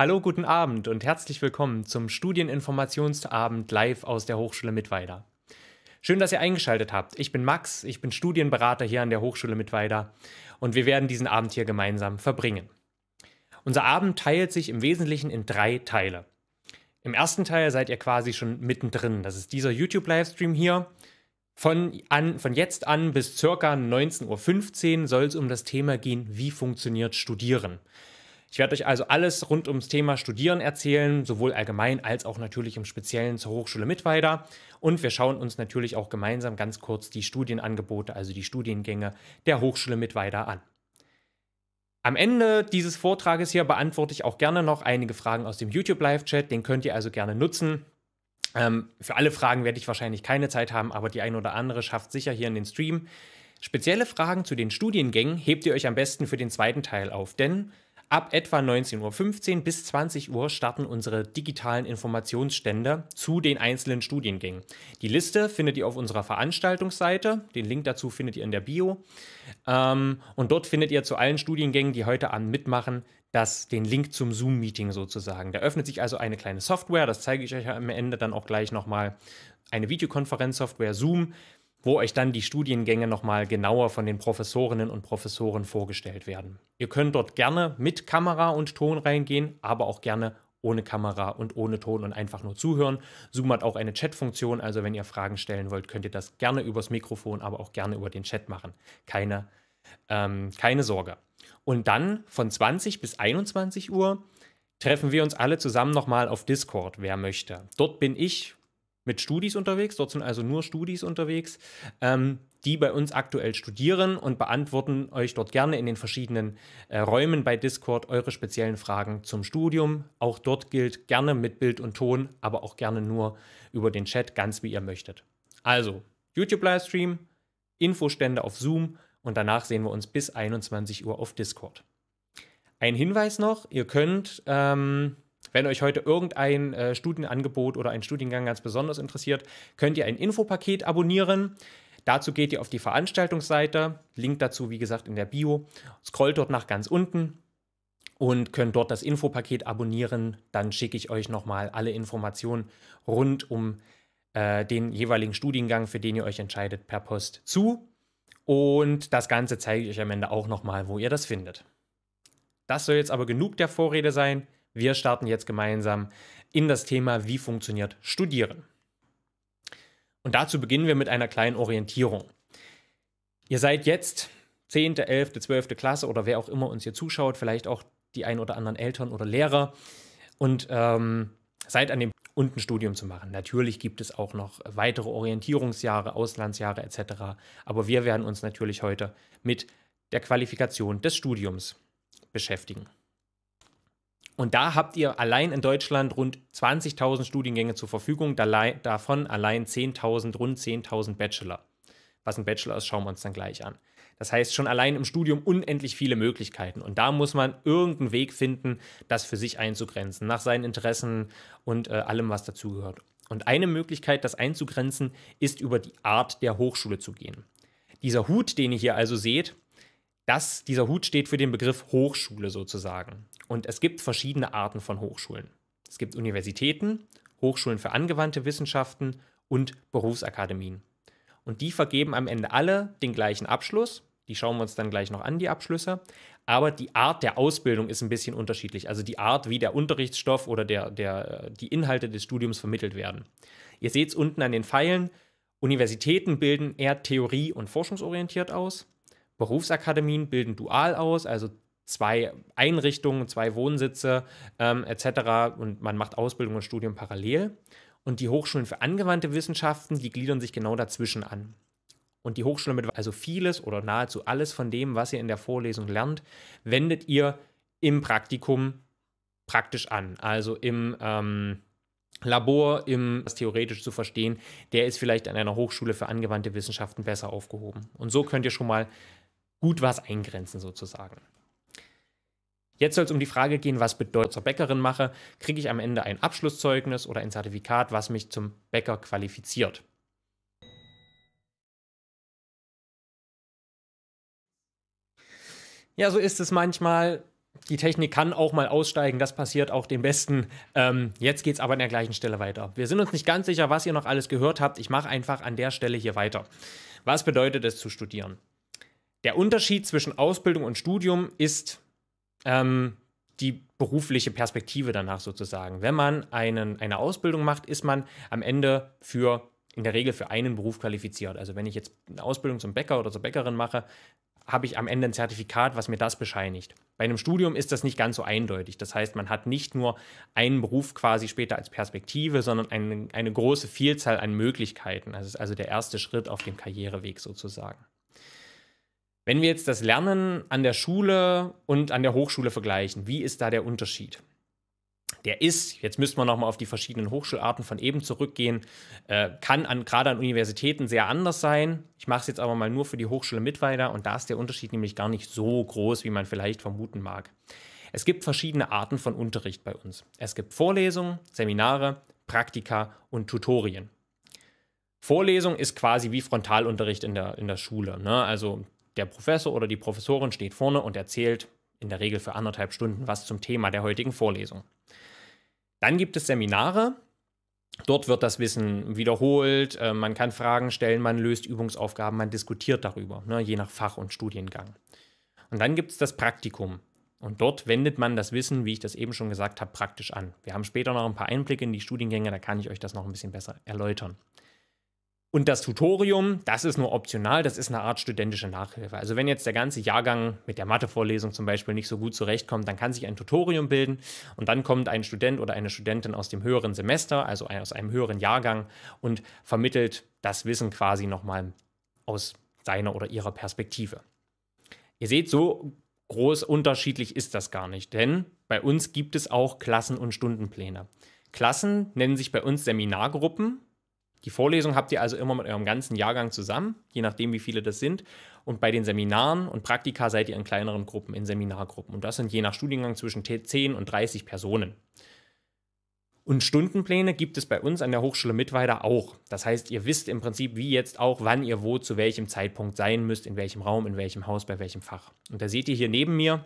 Hallo, guten Abend und herzlich willkommen zum Studieninformationsabend live aus der Hochschule Mittweida. Schön, dass ihr eingeschaltet habt. Ich bin Max, ich bin Studienberater hier an der Hochschule Mittweida und wir werden diesen Abend hier gemeinsam verbringen. Unser Abend teilt sich im Wesentlichen in drei Teile. Im ersten Teil seid ihr quasi schon mittendrin. Das ist dieser YouTube-Livestream hier. Von, an, von jetzt an bis circa 19.15 Uhr soll es um das Thema gehen, wie funktioniert Studieren. Ich werde euch also alles rund ums Thema Studieren erzählen, sowohl allgemein als auch natürlich im Speziellen zur Hochschule Mittweida. Und wir schauen uns natürlich auch gemeinsam ganz kurz die Studienangebote, also die Studiengänge der Hochschule Mittweida an. Am Ende dieses Vortrages hier beantworte ich auch gerne noch einige Fragen aus dem YouTube Live-Chat. Den könnt ihr also gerne nutzen. Ähm, für alle Fragen werde ich wahrscheinlich keine Zeit haben, aber die eine oder andere schafft sicher hier in den Stream. Spezielle Fragen zu den Studiengängen hebt ihr euch am besten für den zweiten Teil auf, denn Ab etwa 19.15 Uhr bis 20 Uhr starten unsere digitalen Informationsstände zu den einzelnen Studiengängen. Die Liste findet ihr auf unserer Veranstaltungsseite. Den Link dazu findet ihr in der Bio. Ähm, und dort findet ihr zu allen Studiengängen, die heute Abend mitmachen, das, den Link zum Zoom-Meeting sozusagen. Da öffnet sich also eine kleine Software, das zeige ich euch am Ende dann auch gleich nochmal. Eine Videokonferenzsoftware Zoom, wo euch dann die Studiengänge nochmal genauer von den Professorinnen und Professoren vorgestellt werden. Ihr könnt dort gerne mit Kamera und Ton reingehen, aber auch gerne ohne Kamera und ohne Ton und einfach nur zuhören. Zoom hat auch eine Chatfunktion, also wenn ihr Fragen stellen wollt, könnt ihr das gerne übers Mikrofon, aber auch gerne über den Chat machen. Keine, ähm, keine Sorge. Und dann von 20 bis 21 Uhr treffen wir uns alle zusammen nochmal auf Discord, wer möchte. Dort bin ich mit Studis unterwegs, dort sind also nur Studis unterwegs, ähm, die bei uns aktuell studieren und beantworten euch dort gerne in den verschiedenen äh, Räumen bei Discord eure speziellen Fragen zum Studium. Auch dort gilt gerne mit Bild und Ton, aber auch gerne nur über den Chat, ganz wie ihr möchtet. Also, YouTube-Livestream, Infostände auf Zoom und danach sehen wir uns bis 21 Uhr auf Discord. Ein Hinweis noch, ihr könnt... Ähm, wenn euch heute irgendein äh, Studienangebot oder ein Studiengang ganz besonders interessiert, könnt ihr ein Infopaket abonnieren. Dazu geht ihr auf die Veranstaltungsseite, Link dazu wie gesagt in der Bio, scrollt dort nach ganz unten und könnt dort das Infopaket abonnieren. Dann schicke ich euch nochmal alle Informationen rund um äh, den jeweiligen Studiengang, für den ihr euch entscheidet, per Post zu. Und das Ganze zeige ich euch am Ende auch nochmal, wo ihr das findet. Das soll jetzt aber genug der Vorrede sein. Wir starten jetzt gemeinsam in das Thema, wie funktioniert Studieren. Und dazu beginnen wir mit einer kleinen Orientierung. Ihr seid jetzt 10., 11., 12. Klasse oder wer auch immer uns hier zuschaut, vielleicht auch die ein oder anderen Eltern oder Lehrer und ähm, seid an dem Punkt, ein Studium zu machen. Natürlich gibt es auch noch weitere Orientierungsjahre, Auslandsjahre etc. Aber wir werden uns natürlich heute mit der Qualifikation des Studiums beschäftigen. Und da habt ihr allein in Deutschland rund 20.000 Studiengänge zur Verfügung, davon allein 10.000, rund 10.000 Bachelor. Was ein Bachelor ist, schauen wir uns dann gleich an. Das heißt, schon allein im Studium unendlich viele Möglichkeiten. Und da muss man irgendeinen Weg finden, das für sich einzugrenzen, nach seinen Interessen und äh, allem, was dazugehört. Und eine Möglichkeit, das einzugrenzen, ist über die Art der Hochschule zu gehen. Dieser Hut, den ihr hier also seht, das, dieser Hut steht für den Begriff Hochschule sozusagen. Und es gibt verschiedene Arten von Hochschulen. Es gibt Universitäten, Hochschulen für angewandte Wissenschaften und Berufsakademien. Und die vergeben am Ende alle den gleichen Abschluss. Die schauen wir uns dann gleich noch an, die Abschlüsse. Aber die Art der Ausbildung ist ein bisschen unterschiedlich. Also die Art, wie der Unterrichtsstoff oder der, der, die Inhalte des Studiums vermittelt werden. Ihr seht es unten an den Pfeilen. Universitäten bilden eher theorie- und forschungsorientiert aus. Berufsakademien bilden dual aus, also zwei Einrichtungen, zwei Wohnsitze ähm, etc. Und man macht Ausbildung und Studium parallel. Und die Hochschulen für angewandte Wissenschaften, die gliedern sich genau dazwischen an. Und die Hochschule mit also vieles oder nahezu alles von dem, was ihr in der Vorlesung lernt, wendet ihr im Praktikum praktisch an. Also im ähm, Labor, im das theoretisch zu verstehen, der ist vielleicht an einer Hochschule für angewandte Wissenschaften besser aufgehoben. Und so könnt ihr schon mal gut was eingrenzen sozusagen. Jetzt soll es um die Frage gehen, was bedeutet zur Bäckerin mache, kriege ich am Ende ein Abschlusszeugnis oder ein Zertifikat, was mich zum Bäcker qualifiziert. Ja, so ist es manchmal. Die Technik kann auch mal aussteigen, das passiert auch dem Besten. Ähm, jetzt geht es aber an der gleichen Stelle weiter. Wir sind uns nicht ganz sicher, was ihr noch alles gehört habt. Ich mache einfach an der Stelle hier weiter. Was bedeutet es zu studieren? Der Unterschied zwischen Ausbildung und Studium ist ähm, die berufliche Perspektive danach sozusagen. Wenn man einen, eine Ausbildung macht, ist man am Ende für in der Regel für einen Beruf qualifiziert. Also wenn ich jetzt eine Ausbildung zum Bäcker oder zur Bäckerin mache, habe ich am Ende ein Zertifikat, was mir das bescheinigt. Bei einem Studium ist das nicht ganz so eindeutig. Das heißt, man hat nicht nur einen Beruf quasi später als Perspektive, sondern eine, eine große Vielzahl an Möglichkeiten. Das ist also der erste Schritt auf dem Karriereweg sozusagen. Wenn wir jetzt das Lernen an der Schule und an der Hochschule vergleichen, wie ist da der Unterschied? Der ist, jetzt müssen wir nochmal auf die verschiedenen Hochschularten von eben zurückgehen, äh, kann an, gerade an Universitäten sehr anders sein. Ich mache es jetzt aber mal nur für die Hochschule mit weiter und da ist der Unterschied nämlich gar nicht so groß, wie man vielleicht vermuten mag. Es gibt verschiedene Arten von Unterricht bei uns. Es gibt Vorlesungen, Seminare, Praktika und Tutorien. Vorlesung ist quasi wie Frontalunterricht in der, in der Schule. Ne? Also der Professor oder die Professorin steht vorne und erzählt in der Regel für anderthalb Stunden was zum Thema der heutigen Vorlesung. Dann gibt es Seminare. Dort wird das Wissen wiederholt, äh, man kann Fragen stellen, man löst Übungsaufgaben, man diskutiert darüber, ne, je nach Fach und Studiengang. Und dann gibt es das Praktikum. Und dort wendet man das Wissen, wie ich das eben schon gesagt habe, praktisch an. Wir haben später noch ein paar Einblicke in die Studiengänge, da kann ich euch das noch ein bisschen besser erläutern. Und das Tutorium, das ist nur optional, das ist eine Art studentische Nachhilfe. Also wenn jetzt der ganze Jahrgang mit der Mathevorlesung zum Beispiel nicht so gut zurechtkommt, dann kann sich ein Tutorium bilden und dann kommt ein Student oder eine Studentin aus dem höheren Semester, also aus einem höheren Jahrgang und vermittelt das Wissen quasi nochmal aus seiner oder ihrer Perspektive. Ihr seht, so groß unterschiedlich ist das gar nicht, denn bei uns gibt es auch Klassen- und Stundenpläne. Klassen nennen sich bei uns Seminargruppen die Vorlesung habt ihr also immer mit eurem ganzen Jahrgang zusammen, je nachdem, wie viele das sind. Und bei den Seminaren und Praktika seid ihr in kleineren Gruppen, in Seminargruppen. Und das sind je nach Studiengang zwischen 10 und 30 Personen. Und Stundenpläne gibt es bei uns an der Hochschule Mittweida auch. Das heißt, ihr wisst im Prinzip wie jetzt auch, wann ihr wo zu welchem Zeitpunkt sein müsst, in welchem Raum, in welchem Haus, bei welchem Fach. Und da seht ihr hier neben mir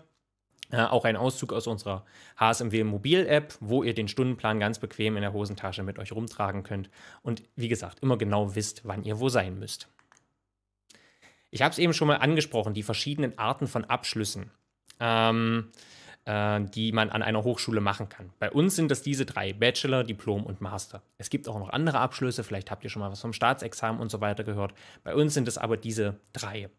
äh, auch ein Auszug aus unserer HSMW Mobil-App, wo ihr den Stundenplan ganz bequem in der Hosentasche mit euch rumtragen könnt und wie gesagt immer genau wisst, wann ihr wo sein müsst. Ich habe es eben schon mal angesprochen, die verschiedenen Arten von Abschlüssen, ähm, äh, die man an einer Hochschule machen kann. Bei uns sind das diese drei, Bachelor, Diplom und Master. Es gibt auch noch andere Abschlüsse, vielleicht habt ihr schon mal was vom Staatsexamen und so weiter gehört. Bei uns sind es aber diese drei.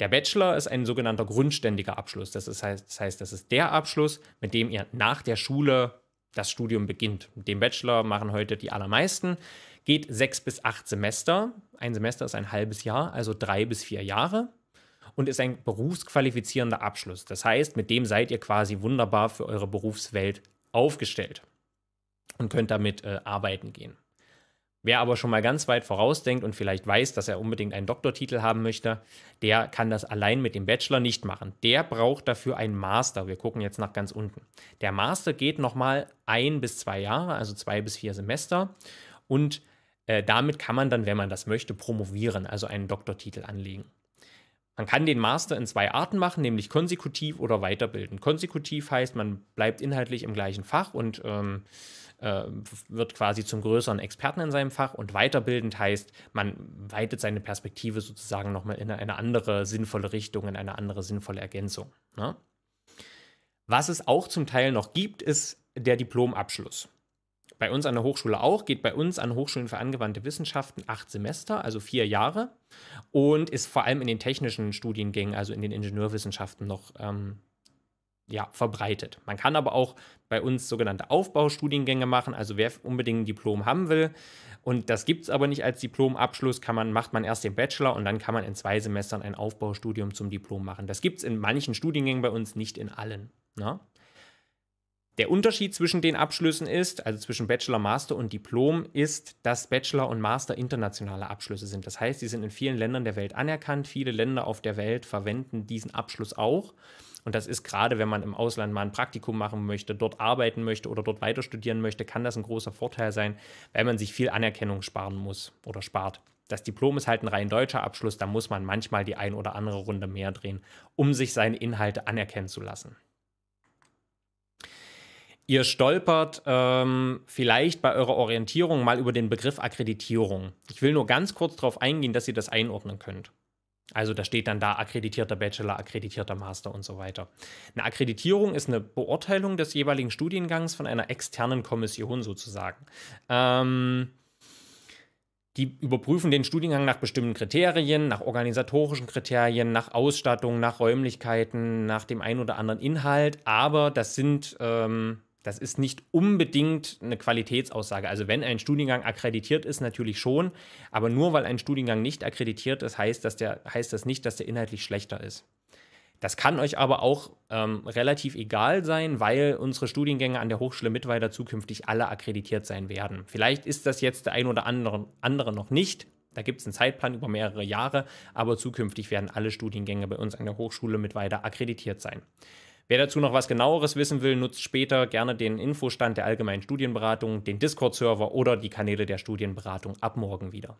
Der Bachelor ist ein sogenannter grundständiger Abschluss. Das, ist, das heißt, das ist der Abschluss, mit dem ihr nach der Schule das Studium beginnt. Den Bachelor machen heute die allermeisten. Geht sechs bis acht Semester. Ein Semester ist ein halbes Jahr, also drei bis vier Jahre. Und ist ein berufsqualifizierender Abschluss. Das heißt, mit dem seid ihr quasi wunderbar für eure Berufswelt aufgestellt und könnt damit äh, arbeiten gehen. Wer aber schon mal ganz weit vorausdenkt und vielleicht weiß, dass er unbedingt einen Doktortitel haben möchte, der kann das allein mit dem Bachelor nicht machen. Der braucht dafür einen Master. Wir gucken jetzt nach ganz unten. Der Master geht nochmal ein bis zwei Jahre, also zwei bis vier Semester. Und äh, damit kann man dann, wenn man das möchte, promovieren, also einen Doktortitel anlegen. Man kann den Master in zwei Arten machen, nämlich konsekutiv oder weiterbilden. Konsekutiv heißt, man bleibt inhaltlich im gleichen Fach und ähm, äh, wird quasi zum größeren Experten in seinem Fach und weiterbildend heißt, man weitet seine Perspektive sozusagen nochmal in eine andere sinnvolle Richtung, in eine andere sinnvolle Ergänzung. Ne? Was es auch zum Teil noch gibt, ist der Diplomabschluss. Bei uns an der Hochschule auch, geht bei uns an Hochschulen für angewandte Wissenschaften acht Semester, also vier Jahre, und ist vor allem in den technischen Studiengängen, also in den Ingenieurwissenschaften, noch ähm, ja, verbreitet. Man kann aber auch bei uns sogenannte Aufbaustudiengänge machen, also wer unbedingt ein Diplom haben will. Und das gibt es aber nicht als Diplomabschluss, kann man, macht man erst den Bachelor und dann kann man in zwei Semestern ein Aufbaustudium zum Diplom machen. Das gibt es in manchen Studiengängen bei uns, nicht in allen. Ne? Der Unterschied zwischen den Abschlüssen ist, also zwischen Bachelor, Master und Diplom, ist, dass Bachelor und Master internationale Abschlüsse sind. Das heißt, sie sind in vielen Ländern der Welt anerkannt. Viele Länder auf der Welt verwenden diesen Abschluss auch. Und das ist gerade, wenn man im Ausland mal ein Praktikum machen möchte, dort arbeiten möchte oder dort weiter studieren möchte, kann das ein großer Vorteil sein, weil man sich viel Anerkennung sparen muss oder spart. Das Diplom ist halt ein rein deutscher Abschluss, da muss man manchmal die ein oder andere Runde mehr drehen, um sich seine Inhalte anerkennen zu lassen. Ihr stolpert ähm, vielleicht bei eurer Orientierung mal über den Begriff Akkreditierung. Ich will nur ganz kurz darauf eingehen, dass ihr das einordnen könnt. Also da steht dann da akkreditierter Bachelor, akkreditierter Master und so weiter. Eine Akkreditierung ist eine Beurteilung des jeweiligen Studiengangs von einer externen Kommission sozusagen. Ähm, die überprüfen den Studiengang nach bestimmten Kriterien, nach organisatorischen Kriterien, nach Ausstattung, nach Räumlichkeiten, nach dem einen oder anderen Inhalt, aber das sind ähm, das ist nicht unbedingt eine Qualitätsaussage. Also wenn ein Studiengang akkreditiert ist, natürlich schon, aber nur weil ein Studiengang nicht akkreditiert ist, heißt, dass der, heißt das nicht, dass der inhaltlich schlechter ist. Das kann euch aber auch ähm, relativ egal sein, weil unsere Studiengänge an der Hochschule Mittweida zukünftig alle akkreditiert sein werden. Vielleicht ist das jetzt der ein oder andere, andere noch nicht. Da gibt es einen Zeitplan über mehrere Jahre, aber zukünftig werden alle Studiengänge bei uns an der Hochschule mit weiter akkreditiert sein. Wer dazu noch was genaueres wissen will, nutzt später gerne den Infostand der allgemeinen Studienberatung, den Discord-Server oder die Kanäle der Studienberatung ab morgen wieder.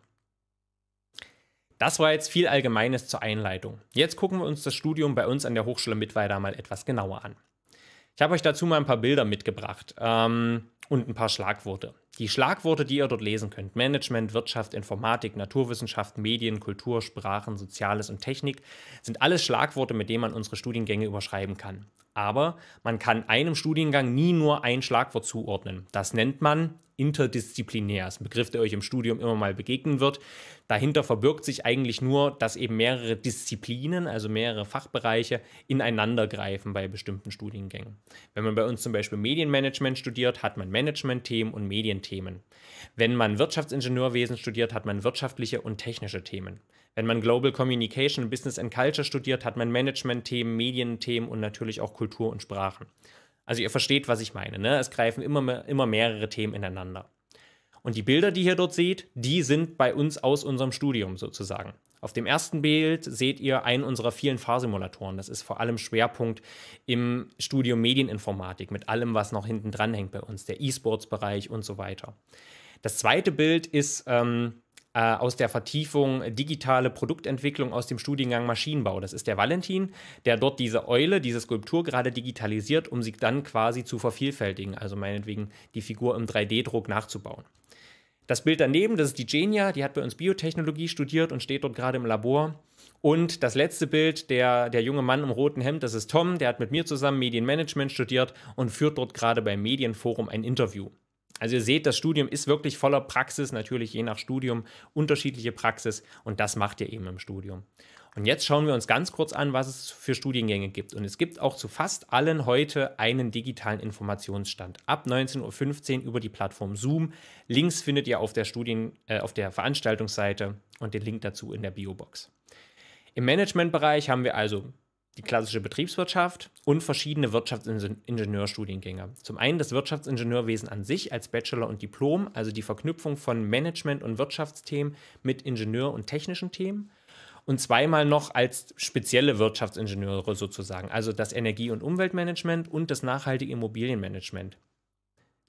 Das war jetzt viel Allgemeines zur Einleitung. Jetzt gucken wir uns das Studium bei uns an der Hochschule Mittweida mal etwas genauer an. Ich habe euch dazu mal ein paar Bilder mitgebracht ähm, und ein paar Schlagworte. Die Schlagworte, die ihr dort lesen könnt, Management, Wirtschaft, Informatik, Naturwissenschaft, Medien, Kultur, Sprachen, Soziales und Technik, sind alles Schlagworte, mit denen man unsere Studiengänge überschreiben kann. Aber man kann einem Studiengang nie nur ein Schlagwort zuordnen. Das nennt man interdisziplinär. Das ist ein Begriff, der euch im Studium immer mal begegnen wird. Dahinter verbirgt sich eigentlich nur, dass eben mehrere Disziplinen, also mehrere Fachbereiche, ineinander greifen bei bestimmten Studiengängen. Wenn man bei uns zum Beispiel Medienmanagement studiert, hat man Managementthemen und Medienthemen. Wenn man Wirtschaftsingenieurwesen studiert, hat man wirtschaftliche und technische Themen. Wenn man Global Communication, Business and Culture studiert, hat man Management-Themen, Medienthemen und natürlich auch Kultur und Sprachen. Also ihr versteht, was ich meine. Ne? Es greifen immer, mehr, immer mehrere Themen ineinander. Und die Bilder, die ihr dort seht, die sind bei uns aus unserem Studium sozusagen. Auf dem ersten Bild seht ihr einen unserer vielen Fahrsimulatoren. Das ist vor allem Schwerpunkt im Studium Medieninformatik mit allem, was noch hinten dran hängt bei uns, der E-Sports-Bereich und so weiter. Das zweite Bild ist ähm, äh, aus der Vertiefung äh, digitale Produktentwicklung aus dem Studiengang Maschinenbau. Das ist der Valentin, der dort diese Eule, diese Skulptur gerade digitalisiert, um sie dann quasi zu vervielfältigen, also meinetwegen die Figur im 3D-Druck nachzubauen. Das Bild daneben, das ist die Genia, die hat bei uns Biotechnologie studiert und steht dort gerade im Labor. Und das letzte Bild, der, der junge Mann im roten Hemd, das ist Tom, der hat mit mir zusammen Medienmanagement studiert und führt dort gerade beim Medienforum ein Interview. Also ihr seht, das Studium ist wirklich voller Praxis, natürlich je nach Studium unterschiedliche Praxis und das macht ihr eben im Studium. Und jetzt schauen wir uns ganz kurz an, was es für Studiengänge gibt. Und es gibt auch zu fast allen heute einen digitalen Informationsstand. Ab 19.15 Uhr über die Plattform Zoom. Links findet ihr auf der, Studien, äh, auf der Veranstaltungsseite und den Link dazu in der Biobox. Im Managementbereich haben wir also die klassische Betriebswirtschaft und verschiedene Wirtschaftsingenieurstudiengänge. Zum einen das Wirtschaftsingenieurwesen an sich als Bachelor und Diplom, also die Verknüpfung von Management- und Wirtschaftsthemen mit Ingenieur- und technischen Themen. Und zweimal noch als spezielle Wirtschaftsingenieure sozusagen, also das Energie- und Umweltmanagement und das nachhaltige Immobilienmanagement.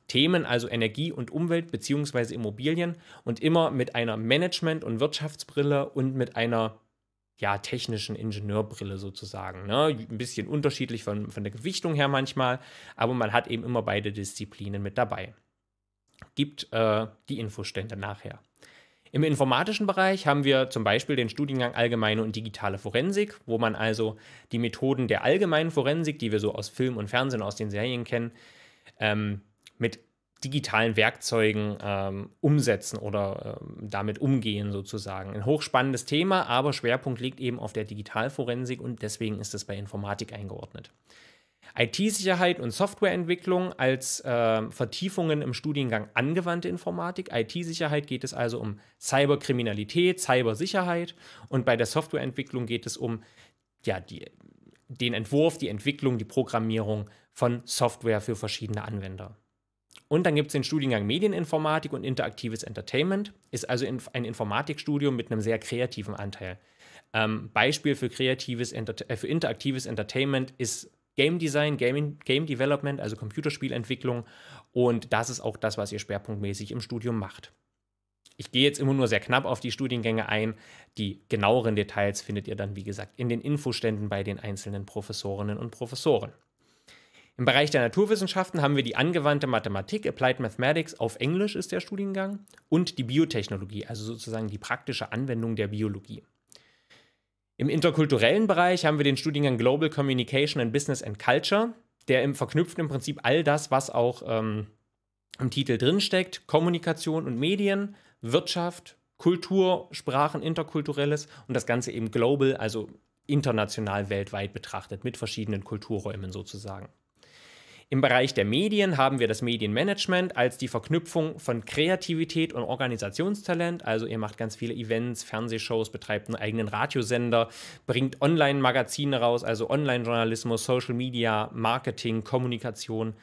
Themen also Energie und Umwelt bzw. Immobilien und immer mit einer Management- und Wirtschaftsbrille und mit einer ja, technischen Ingenieurbrille sozusagen. Ne? Ein bisschen unterschiedlich von, von der Gewichtung her manchmal, aber man hat eben immer beide Disziplinen mit dabei. Gibt äh, die Infostände nachher. Im informatischen Bereich haben wir zum Beispiel den Studiengang Allgemeine und digitale Forensik, wo man also die Methoden der allgemeinen Forensik, die wir so aus Film und Fernsehen, aus den Serien kennen, ähm, mit digitalen Werkzeugen ähm, umsetzen oder ähm, damit umgehen sozusagen. Ein hochspannendes Thema, aber Schwerpunkt liegt eben auf der Digitalforensik und deswegen ist es bei Informatik eingeordnet. IT-Sicherheit und Softwareentwicklung als äh, Vertiefungen im Studiengang angewandte Informatik. IT-Sicherheit geht es also um Cyberkriminalität, Cybersicherheit und bei der Softwareentwicklung geht es um ja, die, den Entwurf, die Entwicklung, die Programmierung von Software für verschiedene Anwender. Und dann gibt es den Studiengang Medieninformatik und interaktives Entertainment. Ist also ein Informatikstudium mit einem sehr kreativen Anteil. Ähm, Beispiel für, kreatives Enter äh, für interaktives Entertainment ist Game Design, Game, Game Development, also Computerspielentwicklung. Und das ist auch das, was ihr schwerpunktmäßig im Studium macht. Ich gehe jetzt immer nur sehr knapp auf die Studiengänge ein. Die genaueren Details findet ihr dann, wie gesagt, in den Infoständen bei den einzelnen Professorinnen und Professoren. Im Bereich der Naturwissenschaften haben wir die angewandte Mathematik, Applied Mathematics, auf Englisch ist der Studiengang, und die Biotechnologie, also sozusagen die praktische Anwendung der Biologie. Im interkulturellen Bereich haben wir den Studiengang Global Communication and Business and Culture, der im verknüpft im Prinzip all das, was auch ähm, im Titel drinsteckt, Kommunikation und Medien, Wirtschaft, Kultur, Sprachen, interkulturelles und das Ganze eben global, also international weltweit betrachtet, mit verschiedenen Kulturräumen sozusagen. Im Bereich der Medien haben wir das Medienmanagement als die Verknüpfung von Kreativität und Organisationstalent. Also ihr macht ganz viele Events, Fernsehshows, betreibt einen eigenen Radiosender, bringt Online-Magazine raus, also Online-Journalismus, Social Media, Marketing, Kommunikation.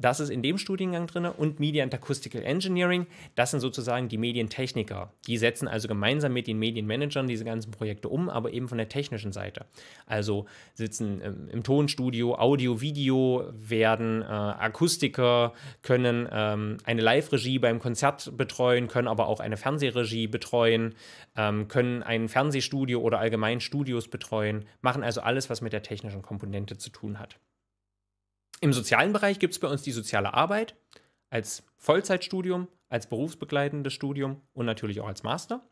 Das ist in dem Studiengang drin und Media and Acoustical Engineering. Das sind sozusagen die Medientechniker. Die setzen also gemeinsam mit den Medienmanagern diese ganzen Projekte um, aber eben von der technischen Seite. Also sitzen im, ähm, im Tonstudio, Audio, Video, werden äh, Akustiker, können ähm, eine Live-Regie beim Konzert betreuen, können aber auch eine Fernsehregie betreuen, ähm, können ein Fernsehstudio oder allgemein Studios betreuen, machen also alles, was mit der technischen Komponente zu tun hat. Im sozialen Bereich gibt es bei uns die soziale Arbeit als Vollzeitstudium, als berufsbegleitendes Studium und natürlich auch als Master.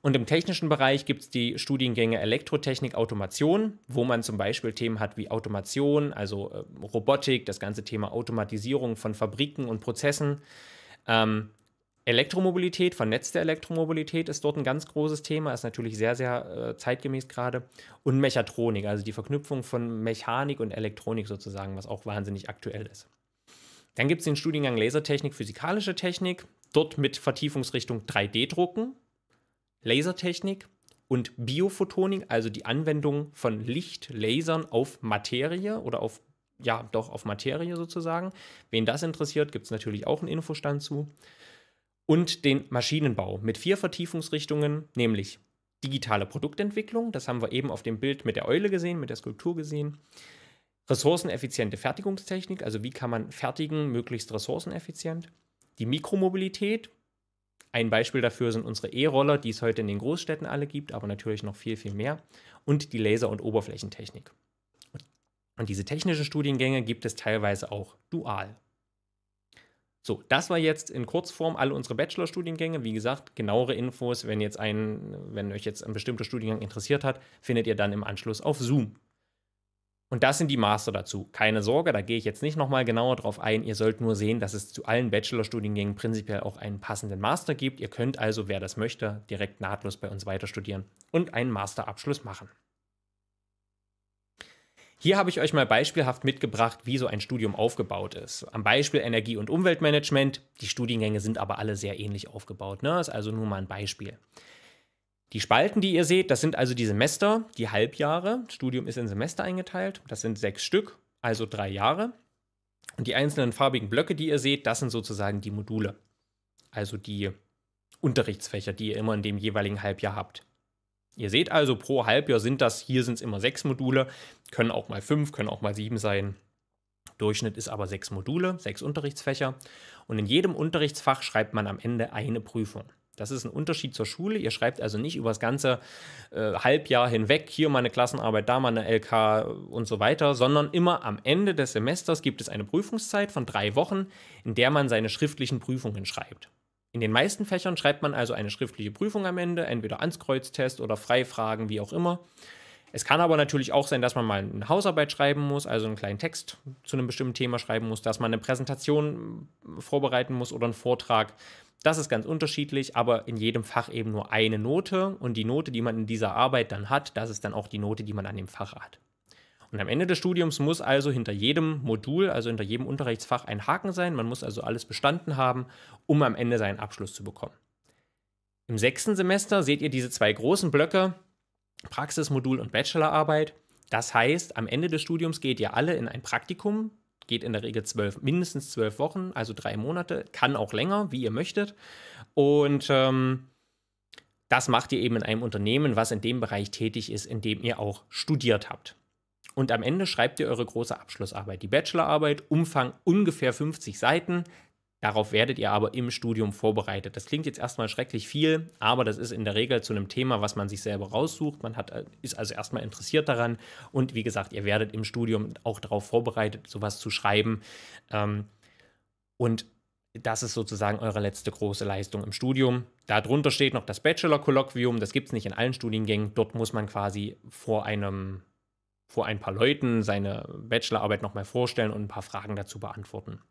Und im technischen Bereich gibt es die Studiengänge Elektrotechnik, Automation, wo man zum Beispiel Themen hat wie Automation, also äh, Robotik, das ganze Thema Automatisierung von Fabriken und Prozessen, ähm, Elektromobilität, vernetzte Elektromobilität ist dort ein ganz großes Thema, ist natürlich sehr, sehr äh, zeitgemäß gerade. Und Mechatronik, also die Verknüpfung von Mechanik und Elektronik sozusagen, was auch wahnsinnig aktuell ist. Dann gibt es den Studiengang Lasertechnik, physikalische Technik, dort mit Vertiefungsrichtung 3D-Drucken, Lasertechnik und Biophotonik, also die Anwendung von Licht, Lasern auf Materie oder auf ja, doch auf Materie sozusagen. Wen das interessiert, gibt es natürlich auch einen Infostand zu und den Maschinenbau mit vier Vertiefungsrichtungen, nämlich digitale Produktentwicklung, das haben wir eben auf dem Bild mit der Eule gesehen, mit der Skulptur gesehen, ressourceneffiziente Fertigungstechnik, also wie kann man fertigen möglichst ressourceneffizient, die Mikromobilität, ein Beispiel dafür sind unsere E-Roller, die es heute in den Großstädten alle gibt, aber natürlich noch viel, viel mehr, und die Laser- und Oberflächentechnik. Und diese technischen Studiengänge gibt es teilweise auch dual. So, das war jetzt in Kurzform alle unsere Bachelorstudiengänge. Wie gesagt, genauere Infos, wenn, jetzt ein, wenn euch jetzt ein bestimmter Studiengang interessiert hat, findet ihr dann im Anschluss auf Zoom. Und das sind die Master dazu. Keine Sorge, da gehe ich jetzt nicht nochmal genauer drauf ein. Ihr sollt nur sehen, dass es zu allen Bachelorstudiengängen prinzipiell auch einen passenden Master gibt. Ihr könnt also, wer das möchte, direkt nahtlos bei uns weiter studieren und einen Masterabschluss machen. Hier habe ich euch mal beispielhaft mitgebracht, wie so ein Studium aufgebaut ist. Am Beispiel Energie- und Umweltmanagement. Die Studiengänge sind aber alle sehr ähnlich aufgebaut. Ne? Ist also nur mal ein Beispiel. Die Spalten, die ihr seht, das sind also die Semester, die Halbjahre. Das Studium ist in Semester eingeteilt. Das sind sechs Stück, also drei Jahre. Und die einzelnen farbigen Blöcke, die ihr seht, das sind sozusagen die Module. Also die Unterrichtsfächer, die ihr immer in dem jeweiligen Halbjahr habt. Ihr seht also, pro Halbjahr sind das, hier sind es immer sechs Module, können auch mal fünf, können auch mal sieben sein. Durchschnitt ist aber sechs Module, sechs Unterrichtsfächer. Und in jedem Unterrichtsfach schreibt man am Ende eine Prüfung. Das ist ein Unterschied zur Schule. Ihr schreibt also nicht über das ganze äh, Halbjahr hinweg, hier mal eine Klassenarbeit, da mal eine LK und so weiter, sondern immer am Ende des Semesters gibt es eine Prüfungszeit von drei Wochen, in der man seine schriftlichen Prüfungen schreibt. In den meisten Fächern schreibt man also eine schriftliche Prüfung am Ende, entweder Anskreuztest oder Freifragen, wie auch immer. Es kann aber natürlich auch sein, dass man mal eine Hausarbeit schreiben muss, also einen kleinen Text zu einem bestimmten Thema schreiben muss, dass man eine Präsentation hm, vorbereiten muss oder einen Vortrag. Das ist ganz unterschiedlich, aber in jedem Fach eben nur eine Note und die Note, die man in dieser Arbeit dann hat, das ist dann auch die Note, die man an dem Fach hat. Und am Ende des Studiums muss also hinter jedem Modul, also hinter jedem Unterrichtsfach ein Haken sein. Man muss also alles bestanden haben, um am Ende seinen Abschluss zu bekommen. Im sechsten Semester seht ihr diese zwei großen Blöcke, Praxismodul und Bachelorarbeit. Das heißt, am Ende des Studiums geht ihr alle in ein Praktikum, geht in der Regel zwölf, mindestens zwölf Wochen, also drei Monate, kann auch länger, wie ihr möchtet. Und ähm, das macht ihr eben in einem Unternehmen, was in dem Bereich tätig ist, in dem ihr auch studiert habt. Und am Ende schreibt ihr eure große Abschlussarbeit, die Bachelorarbeit, Umfang ungefähr 50 Seiten. Darauf werdet ihr aber im Studium vorbereitet. Das klingt jetzt erstmal schrecklich viel, aber das ist in der Regel zu einem Thema, was man sich selber raussucht. Man hat, äh, ist also erstmal interessiert daran. Und wie gesagt, ihr werdet im Studium auch darauf vorbereitet, sowas zu schreiben. Ähm, und das ist sozusagen eure letzte große Leistung im Studium. Darunter steht noch das Bachelor-Kolloquium. Das gibt es nicht in allen Studiengängen. Dort muss man quasi vor einem vor ein paar Leuten seine Bachelorarbeit nochmal vorstellen und ein paar Fragen dazu beantworten.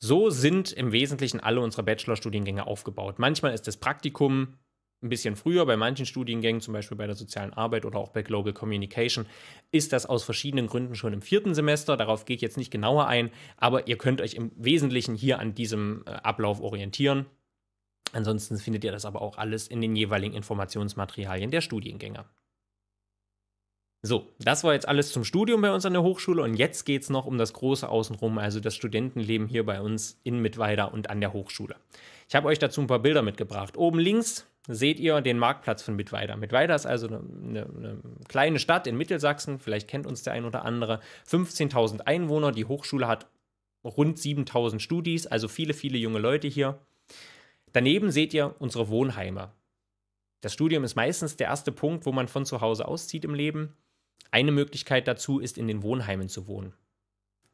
So sind im Wesentlichen alle unsere Bachelorstudiengänge aufgebaut. Manchmal ist das Praktikum ein bisschen früher, bei manchen Studiengängen, zum Beispiel bei der sozialen Arbeit oder auch bei Global Communication, ist das aus verschiedenen Gründen schon im vierten Semester. Darauf gehe ich jetzt nicht genauer ein, aber ihr könnt euch im Wesentlichen hier an diesem äh, Ablauf orientieren. Ansonsten findet ihr das aber auch alles in den jeweiligen Informationsmaterialien der Studiengänge. So, das war jetzt alles zum Studium bei uns an der Hochschule und jetzt geht es noch um das große Außenrum, also das Studentenleben hier bei uns in Mittweida und an der Hochschule. Ich habe euch dazu ein paar Bilder mitgebracht. Oben links seht ihr den Marktplatz von Mittweida. Mittweida ist also eine, eine, kleine Stadt in Mittelsachsen, vielleicht kennt uns der ein oder andere. 15.000 Einwohner, die Hochschule hat rund 7.000 Studis, also viele, viele junge Leute hier. Daneben seht ihr unsere Wohnheime. Das Studium ist meistens der erste Punkt, wo man von zu Hause auszieht im Leben. Eine Möglichkeit dazu ist, in den Wohnheimen zu wohnen.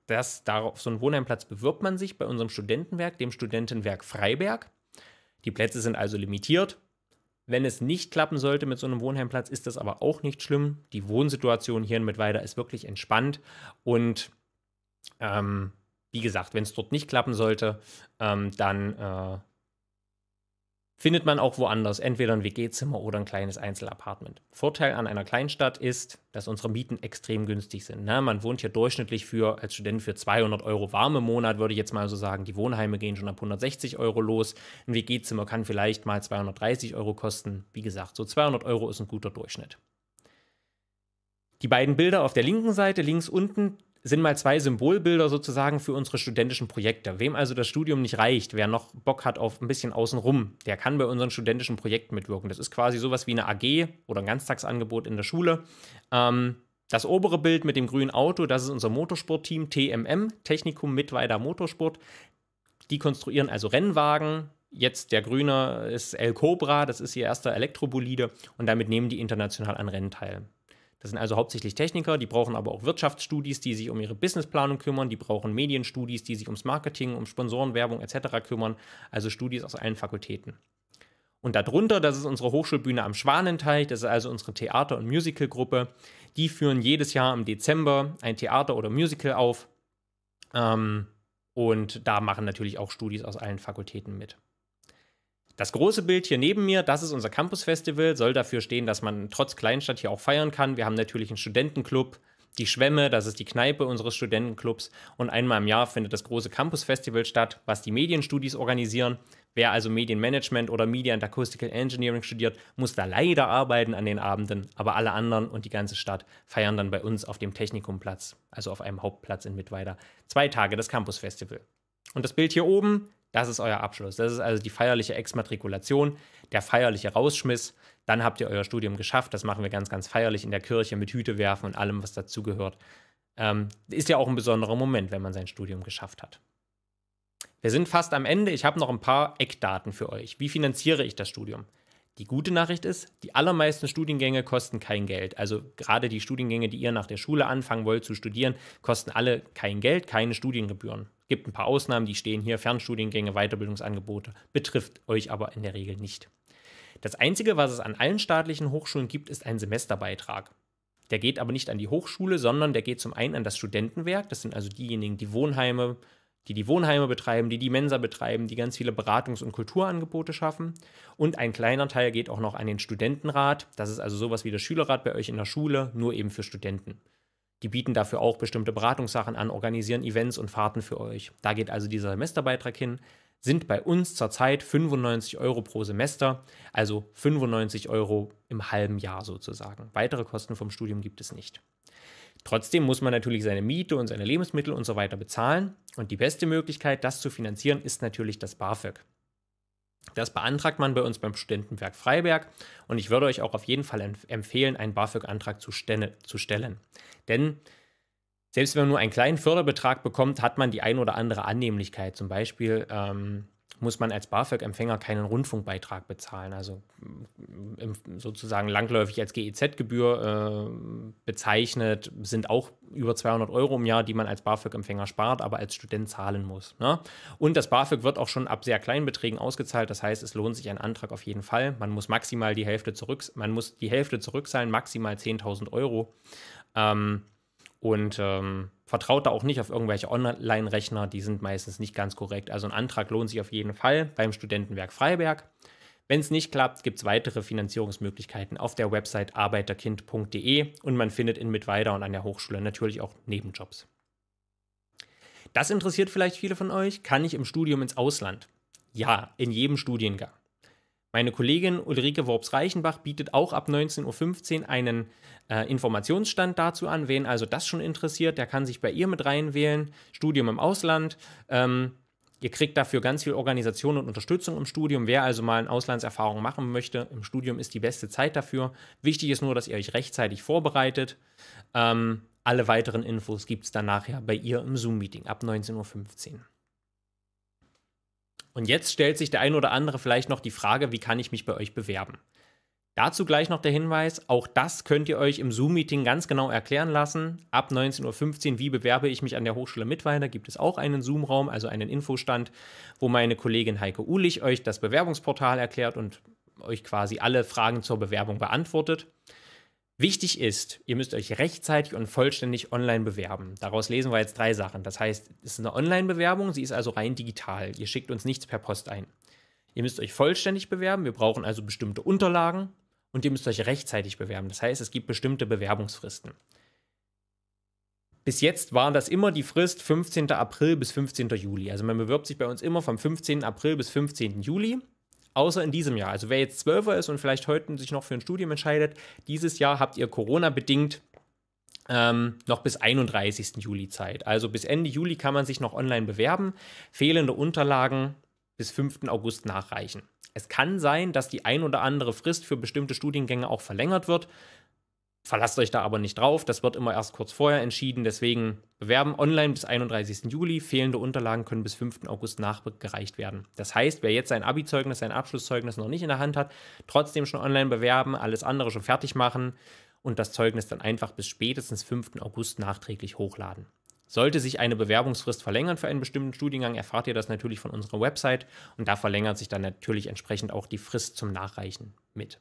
Das, darauf, so einen Wohnheimplatz bewirbt man sich bei unserem Studentenwerk, dem Studentenwerk Freiberg. Die Plätze sind also limitiert. Wenn es nicht klappen sollte mit so einem Wohnheimplatz, ist das aber auch nicht schlimm. Die Wohnsituation hier in Mittweida ist wirklich entspannt. Und ähm, wie gesagt, wenn es dort nicht klappen sollte, ähm, dann äh, Findet man auch woanders, entweder ein WG-Zimmer oder ein kleines Einzelapartment. Vorteil an einer Kleinstadt ist, dass unsere Mieten extrem günstig sind. Na, ne? man wohnt hier durchschnittlich für, als Student für 200 Euro warm im Monat, würde ich jetzt mal so sagen. Die Wohnheime gehen schon ab 160 Euro los. Ein WG-Zimmer kann vielleicht mal 230 Euro kosten. Wie gesagt, so 200 Euro ist ein guter Durchschnitt. Die beiden Bilder auf der linken Seite, links unten, sind mal zwei Symbolbilder sozusagen für unsere studentischen Projekte. Wem also das Studium nicht reicht, wer noch Bock hat auf ein bisschen außenrum, der kann bei unseren studentischen Projekten mitwirken. Das ist quasi sowas wie eine AG oder ein Ganztagsangebot in der Schule. Ähm, das obere Bild mit dem grünen Auto, das ist unser Motorsportteam TMM, Technikum Mittweida Motorsport. Die konstruieren also Rennwagen, Jetzt der Grüne ist El Cobra, das ist ihr erster Elektrobolide und damit nehmen die international an Rennen teil. Das sind also hauptsächlich Techniker, die brauchen aber auch Wirtschaftsstudies, die sich um ihre Businessplanung kümmern, die brauchen Medienstudies, die sich ums Marketing, um Sponsorenwerbung etc. kümmern, also Studies aus allen Fakultäten. Und darunter, das ist unsere Hochschulbühne am Schwanenteich, das ist also unsere Theater- und Musicalgruppe. Die führen jedes Jahr im Dezember ein Theater oder Musical auf. Ähm, und da machen natürlich auch Studis aus allen Fakultäten mit. Das große Bild hier neben mir, das ist unser Campus-Festival, soll dafür stehen, dass man trotz Kleinstadt hier auch feiern kann. Wir haben natürlich einen Studentenclub, die Schwemme, das ist die Kneipe unseres Studentenclubs. Und einmal im Jahr findet das große Campus-Festival statt, was die Medienstudis organisieren. Wer also Medienmanagement oder Media and Acoustical Engineering studiert, muss da leider arbeiten an den Abenden, aber alle anderen und die ganze Stadt feiern dann bei uns auf dem Technikumplatz, also auf einem Hauptplatz in Mittweida, zwei Tage das Campus-Festival. Und das Bild hier oben, das ist euer Abschluss. Das ist also die feierliche Exmatrikulation, der feierliche Rausschmiss. Dann habt ihr euer Studium geschafft. Das machen wir ganz, ganz feierlich in der Kirche mit Hüte werfen und allem, was dazugehört. Ähm, ist ja auch ein besonderer Moment, wenn man sein Studium geschafft hat. Wir sind fast am Ende. Ich habe noch ein paar Eckdaten für euch. Wie finanziere ich das Studium? Die gute Nachricht ist, die allermeisten Studiengänge kosten kein Geld. Also gerade die Studiengänge, die ihr nach der Schule anfangen wollt zu studieren, kosten alle kein Geld, keine Studiengebühren. Gibt ein paar Ausnahmen, die stehen hier, Fernstudiengänge, Weiterbildungsangebote, betrifft euch aber in der Regel nicht. Das Einzige, was es an allen staatlichen Hochschulen gibt, ist ein Semesterbeitrag. Der geht aber nicht an die Hochschule, sondern der geht zum einen an das Studentenwerk, das sind also diejenigen, die Wohnheime, die die Wohnheime betreiben, die die Mensa betreiben, die ganz viele Beratungs- und Kulturangebote schaffen. Und ein kleiner Teil geht auch noch an den Studentenrat. Das ist also sowas wie der Schülerrat bei euch in der Schule, nur eben für Studenten. Die bieten dafür auch bestimmte Beratungssachen an, organisieren Events und Fahrten für euch. Da geht also dieser Semesterbeitrag hin. Sind bei uns zurzeit 95 Euro pro Semester, also 95 Euro im halben Jahr sozusagen. Weitere Kosten vom Studium gibt es nicht. Trotzdem muss man natürlich seine Miete und seine Lebensmittel und so weiter bezahlen. Und die beste Möglichkeit, das zu finanzieren, ist natürlich das BAföG. Das beantragt man bei uns beim Studentenwerk Freiberg und ich würde euch auch auf jeden Fall empfehlen, einen BAföG-Antrag zu, zu stellen. Denn selbst wenn man nur einen kleinen Förderbetrag bekommt, hat man die ein oder andere Annehmlichkeit. Zum Beispiel ähm, muss man als BAföG-Empfänger keinen Rundfunkbeitrag bezahlen. Also mm, sozusagen langläufig als GEZ-Gebühr äh, bezeichnet, sind auch über 200 Euro im Jahr, die man als BAföG-Empfänger spart, aber als Student zahlen muss. Ne? Und das BAföG wird auch schon ab sehr kleinen Beträgen ausgezahlt. Das heißt, es lohnt sich ein Antrag auf jeden Fall. Man muss maximal die Hälfte zurück, man muss die Hälfte zurück maximal 10.000 Euro. Ähm, und ähm, vertraut da auch nicht auf irgendwelche Online-Rechner, die sind meistens nicht ganz korrekt. Also ein Antrag lohnt sich auf jeden Fall beim Studentenwerk Freiberg. Wenn es nicht klappt, gibt es weitere Finanzierungsmöglichkeiten auf der Website arbeiterkind.de und man findet in Mittweida und an der Hochschule natürlich auch Nebenjobs. Das interessiert vielleicht viele von euch. Kann ich im Studium ins Ausland? Ja, in jedem Studiengang. Meine Kollegin Ulrike Worps-Reichenbach bietet auch ab 19.15 Uhr einen äh, Informationsstand dazu an. Wen also das schon interessiert, der kann sich bei ihr mit reinwählen. Studium im Ausland. Ähm, ihr kriegt dafür ganz viel Organisation und Unterstützung im Studium. Wer also mal eine Auslandserfahrung machen möchte, im Studium ist die beste Zeit dafür. Wichtig ist nur, dass ihr euch rechtzeitig vorbereitet. Ähm, alle weiteren Infos gibt es dann nachher bei ihr im Zoom-Meeting ab 19.15 Uhr. Und jetzt stellt sich der ein oder andere vielleicht noch die Frage, wie kann ich mich bei euch bewerben? Dazu gleich noch der Hinweis, auch das könnt ihr euch im Zoom-Meeting ganz genau erklären lassen. Ab 19.15 Uhr, wie bewerbe ich mich an der Hochschule Mittweiler, gibt es auch einen Zoom-Raum, also einen Infostand, wo meine Kollegin Heike Uhlich euch das Bewerbungsportal erklärt und euch quasi alle Fragen zur Bewerbung beantwortet. Wichtig ist, ihr müsst euch rechtzeitig und vollständig online bewerben. Daraus lesen wir jetzt drei Sachen. Das heißt, es ist eine Online-Bewerbung, sie ist also rein digital. Ihr schickt uns nichts per Post ein. Ihr müsst euch vollständig bewerben, wir brauchen also bestimmte Unterlagen und ihr müsst euch rechtzeitig bewerben. Das heißt, es gibt bestimmte Bewerbungsfristen. Bis jetzt war das immer die Frist 15. April bis 15. Juli. Also man bewirbt sich bei uns immer vom 15. April bis 15. Juli außer in diesem Jahr. Also wer jetzt Zwölfer ist und vielleicht heute sich noch für ein Studium entscheidet, dieses Jahr habt ihr Corona-bedingt ähm, noch bis 31. Juli Zeit. Also bis Ende Juli kann man sich noch online bewerben. Fehlende Unterlagen bis 5. August nachreichen. Es kann sein, dass die ein oder andere Frist für bestimmte Studiengänge auch verlängert wird. Verlasst euch da aber nicht drauf, das wird immer erst kurz vorher entschieden. Deswegen bewerben online bis 31. Juli. Fehlende Unterlagen können bis 5. August nachgereicht werden. Das heißt, wer jetzt sein Abi-Zeugnis, sein Abschlusszeugnis noch nicht in der Hand hat, trotzdem schon online bewerben, alles andere schon fertig machen und das Zeugnis dann einfach bis spätestens 5. August nachträglich hochladen. Sollte sich eine Bewerbungsfrist verlängern für einen bestimmten Studiengang, erfahrt ihr das natürlich von unserer Website und da verlängert sich dann natürlich entsprechend auch die Frist zum Nachreichen mit.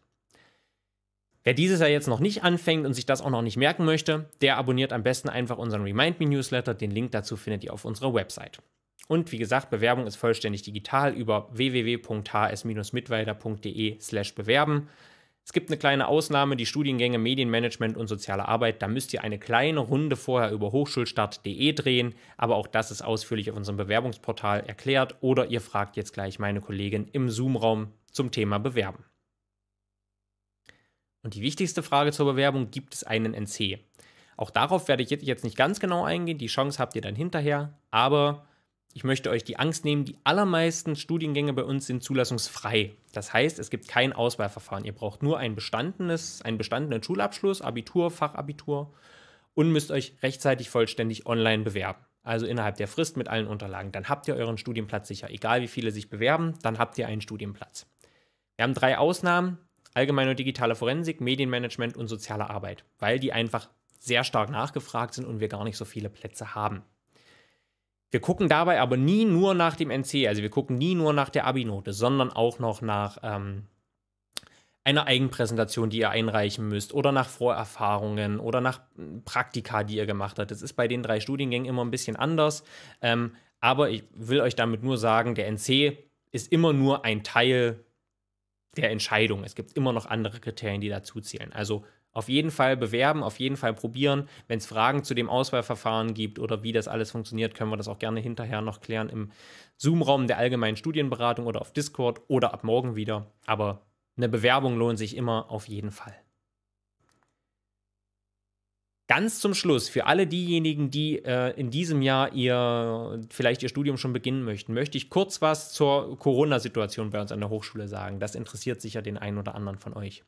Wer dieses Jahr jetzt noch nicht anfängt und sich das auch noch nicht merken möchte, der abonniert am besten einfach unseren Remind Me Newsletter. Den Link dazu findet ihr auf unserer Website. Und wie gesagt, Bewerbung ist vollständig digital über wwwhs mitwalderde slash bewerben Es gibt eine kleine Ausnahme, die Studiengänge Medienmanagement und soziale Arbeit. Da müsst ihr eine kleine Runde vorher über hochschulstart.de drehen, aber auch das ist ausführlich auf unserem Bewerbungsportal erklärt. Oder ihr fragt jetzt gleich meine Kollegin im Zoom-Raum zum Thema Bewerben. Und die wichtigste Frage zur Bewerbung, gibt es einen NC? Auch darauf werde ich jetzt nicht ganz genau eingehen, die Chance habt ihr dann hinterher, aber ich möchte euch die Angst nehmen, die allermeisten Studiengänge bei uns sind zulassungsfrei. Das heißt, es gibt kein Auswahlverfahren. Ihr braucht nur ein bestandenes, einen bestandenen Schulabschluss, Abitur, Fachabitur und müsst euch rechtzeitig vollständig online bewerben. Also innerhalb der Frist mit allen Unterlagen. Dann habt ihr euren Studienplatz sicher. Egal wie viele sich bewerben, dann habt ihr einen Studienplatz. Wir haben drei Ausnahmen allgemeine digitale Forensik, Medienmanagement und soziale Arbeit, weil die einfach sehr stark nachgefragt sind und wir gar nicht so viele Plätze haben. Wir gucken dabei aber nie nur nach dem NC, also wir gucken nie nur nach der Abi-Note, sondern auch noch nach ähm, einer Eigenpräsentation, die ihr einreichen müsst, oder nach Vorerfahrungen oder nach hm, Praktika, die ihr gemacht habt. Das ist bei den drei Studiengängen immer ein bisschen anders. Ähm, aber ich will euch damit nur sagen, der NC ist immer nur ein Teil der Entscheidung. Es gibt immer noch andere Kriterien, die dazu zählen. Also auf jeden Fall bewerben, auf jeden Fall probieren. Wenn es Fragen zu dem Auswahlverfahren gibt oder wie das alles funktioniert, können wir das auch gerne hinterher noch klären im Zoom-Raum der allgemeinen Studienberatung oder auf Discord oder ab morgen wieder. Aber eine Bewerbung lohnt sich immer auf jeden Fall. Ganz zum Schluss, für alle diejenigen, die äh, in diesem Jahr ihr vielleicht ihr Studium schon beginnen möchten, möchte ich kurz was zur Corona-Situation bei uns an der Hochschule sagen. Das interessiert sicher den einen oder anderen von euch.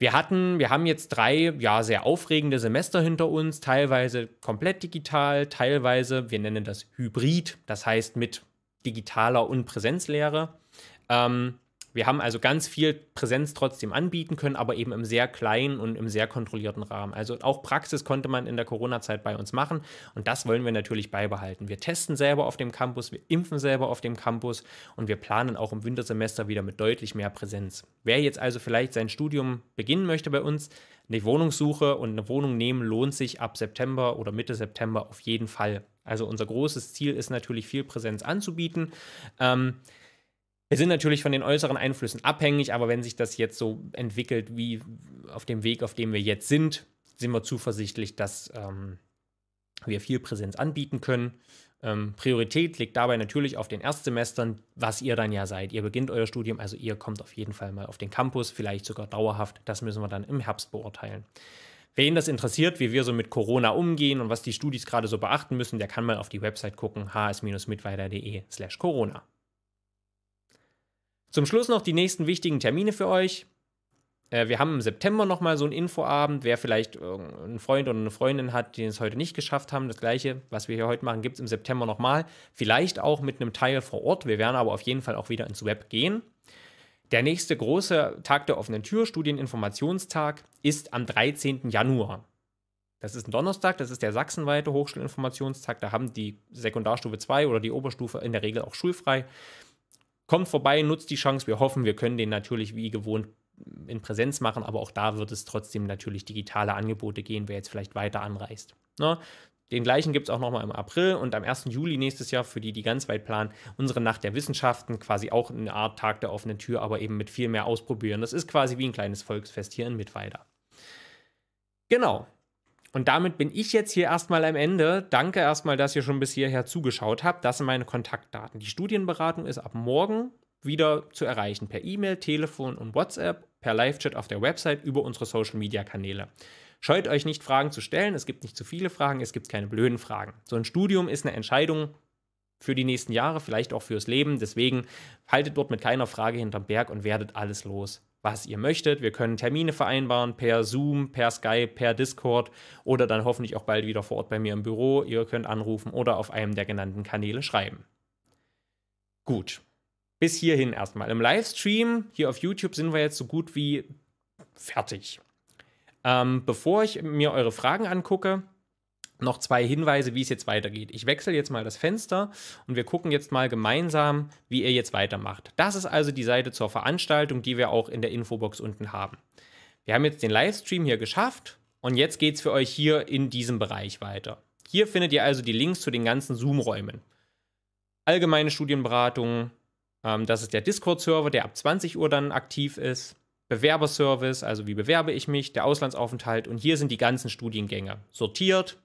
Wir hatten, wir haben jetzt drei ja, sehr aufregende Semester hinter uns, teilweise komplett digital, teilweise, wir nennen das Hybrid, das heißt mit digitaler und Präsenzlehre. Ähm, wir haben also ganz viel Präsenz trotzdem anbieten können, aber eben im sehr kleinen und im sehr kontrollierten Rahmen. Also auch Praxis konnte man in der Corona-Zeit bei uns machen und das wollen wir natürlich beibehalten. Wir testen selber auf dem Campus, wir impfen selber auf dem Campus und wir planen auch im Wintersemester wieder mit deutlich mehr Präsenz. Wer jetzt also vielleicht sein Studium beginnen möchte bei uns, eine Wohnungssuche und eine Wohnung nehmen lohnt sich ab September oder Mitte September auf jeden Fall. Also unser großes Ziel ist natürlich viel Präsenz anzubieten. Ähm, wir sind natürlich von den äußeren Einflüssen abhängig, aber wenn sich das jetzt so entwickelt, wie auf dem Weg, auf dem wir jetzt sind, sind wir zuversichtlich, dass ähm, wir viel Präsenz anbieten können. Ähm, Priorität liegt dabei natürlich auf den Erstsemestern, was ihr dann ja seid. Ihr beginnt euer Studium, also ihr kommt auf jeden Fall mal auf den Campus, vielleicht sogar dauerhaft. Das müssen wir dann im Herbst beurteilen. Wen das interessiert, wie wir so mit Corona umgehen und was die Studis gerade so beachten müssen, der kann mal auf die Website gucken, hs-mitweiter.de slash Corona. Zum Schluss noch die nächsten wichtigen Termine für euch. Äh, wir haben im September nochmal so einen Infoabend. Wer vielleicht einen Freund oder eine Freundin hat, die es heute nicht geschafft haben, das gleiche, was wir hier heute machen, gibt es im September nochmal. Vielleicht auch mit einem Teil vor Ort. Wir werden aber auf jeden Fall auch wieder ins Web gehen. Der nächste große Tag der offenen Tür, Studieninformationstag, ist am 13. Januar. Das ist ein Donnerstag, das ist der sachsenweite Hochschulinformationstag. Da haben die Sekundarstufe 2 oder die Oberstufe in der Regel auch schulfrei kommt vorbei, nutzt die Chance. Wir hoffen, wir können den natürlich wie gewohnt in Präsenz machen, aber auch da wird es trotzdem natürlich digitale Angebote gehen, wer jetzt vielleicht weiter anreist. Na, ne? den gleichen gibt es auch nochmal im April und am 1. Juli nächstes Jahr, für die, die ganz weit planen, unsere Nacht der Wissenschaften, quasi auch eine Art Tag der offenen Tür, aber eben mit viel mehr Ausprobieren. Das ist quasi wie ein kleines Volksfest hier in Mittweida. Genau, und damit bin ich jetzt hier erstmal am Ende. Danke erstmal, dass ihr schon bis hierher zugeschaut habt. Das sind meine Kontaktdaten. Die Studienberatung ist ab morgen wieder zu erreichen per E-Mail, Telefon und WhatsApp, per Live-Chat auf der Website, über unsere Social-Media-Kanäle. Scheut euch nicht, Fragen zu stellen. Es gibt nicht zu viele Fragen, es gibt keine blöden Fragen. So ein Studium ist eine Entscheidung für die nächsten Jahre, vielleicht auch fürs Leben. Deswegen haltet dort mit keiner Frage hinterm Berg und werdet alles los was ihr möchtet. Wir können Termine vereinbaren per Zoom, per Skype, per Discord oder dann hoffentlich auch bald wieder vor Ort bei mir im Büro. Ihr könnt anrufen oder auf einem der genannten Kanäle schreiben. Gut. Bis hierhin erstmal. Im Livestream hier auf YouTube sind wir jetzt so gut wie fertig. Ähm, bevor ich mir eure Fragen angucke, noch zwei Hinweise, wie es jetzt weitergeht. Ich wechsle jetzt mal das Fenster und wir gucken jetzt mal gemeinsam, wie ihr jetzt weitermacht. Das ist also die Seite zur Veranstaltung, die wir auch in der Infobox unten haben. Wir haben jetzt den Livestream hier geschafft und jetzt geht es für euch hier in diesem Bereich weiter. Hier findet ihr also die Links zu den ganzen Zoom-Räumen. Allgemeine Studienberatung, ähm, das ist der Discord-Server, der ab 20 Uhr dann aktiv ist. Bewerberservice, also wie bewerbe ich mich, der Auslandsaufenthalt und hier sind die ganzen Studiengänge sortiert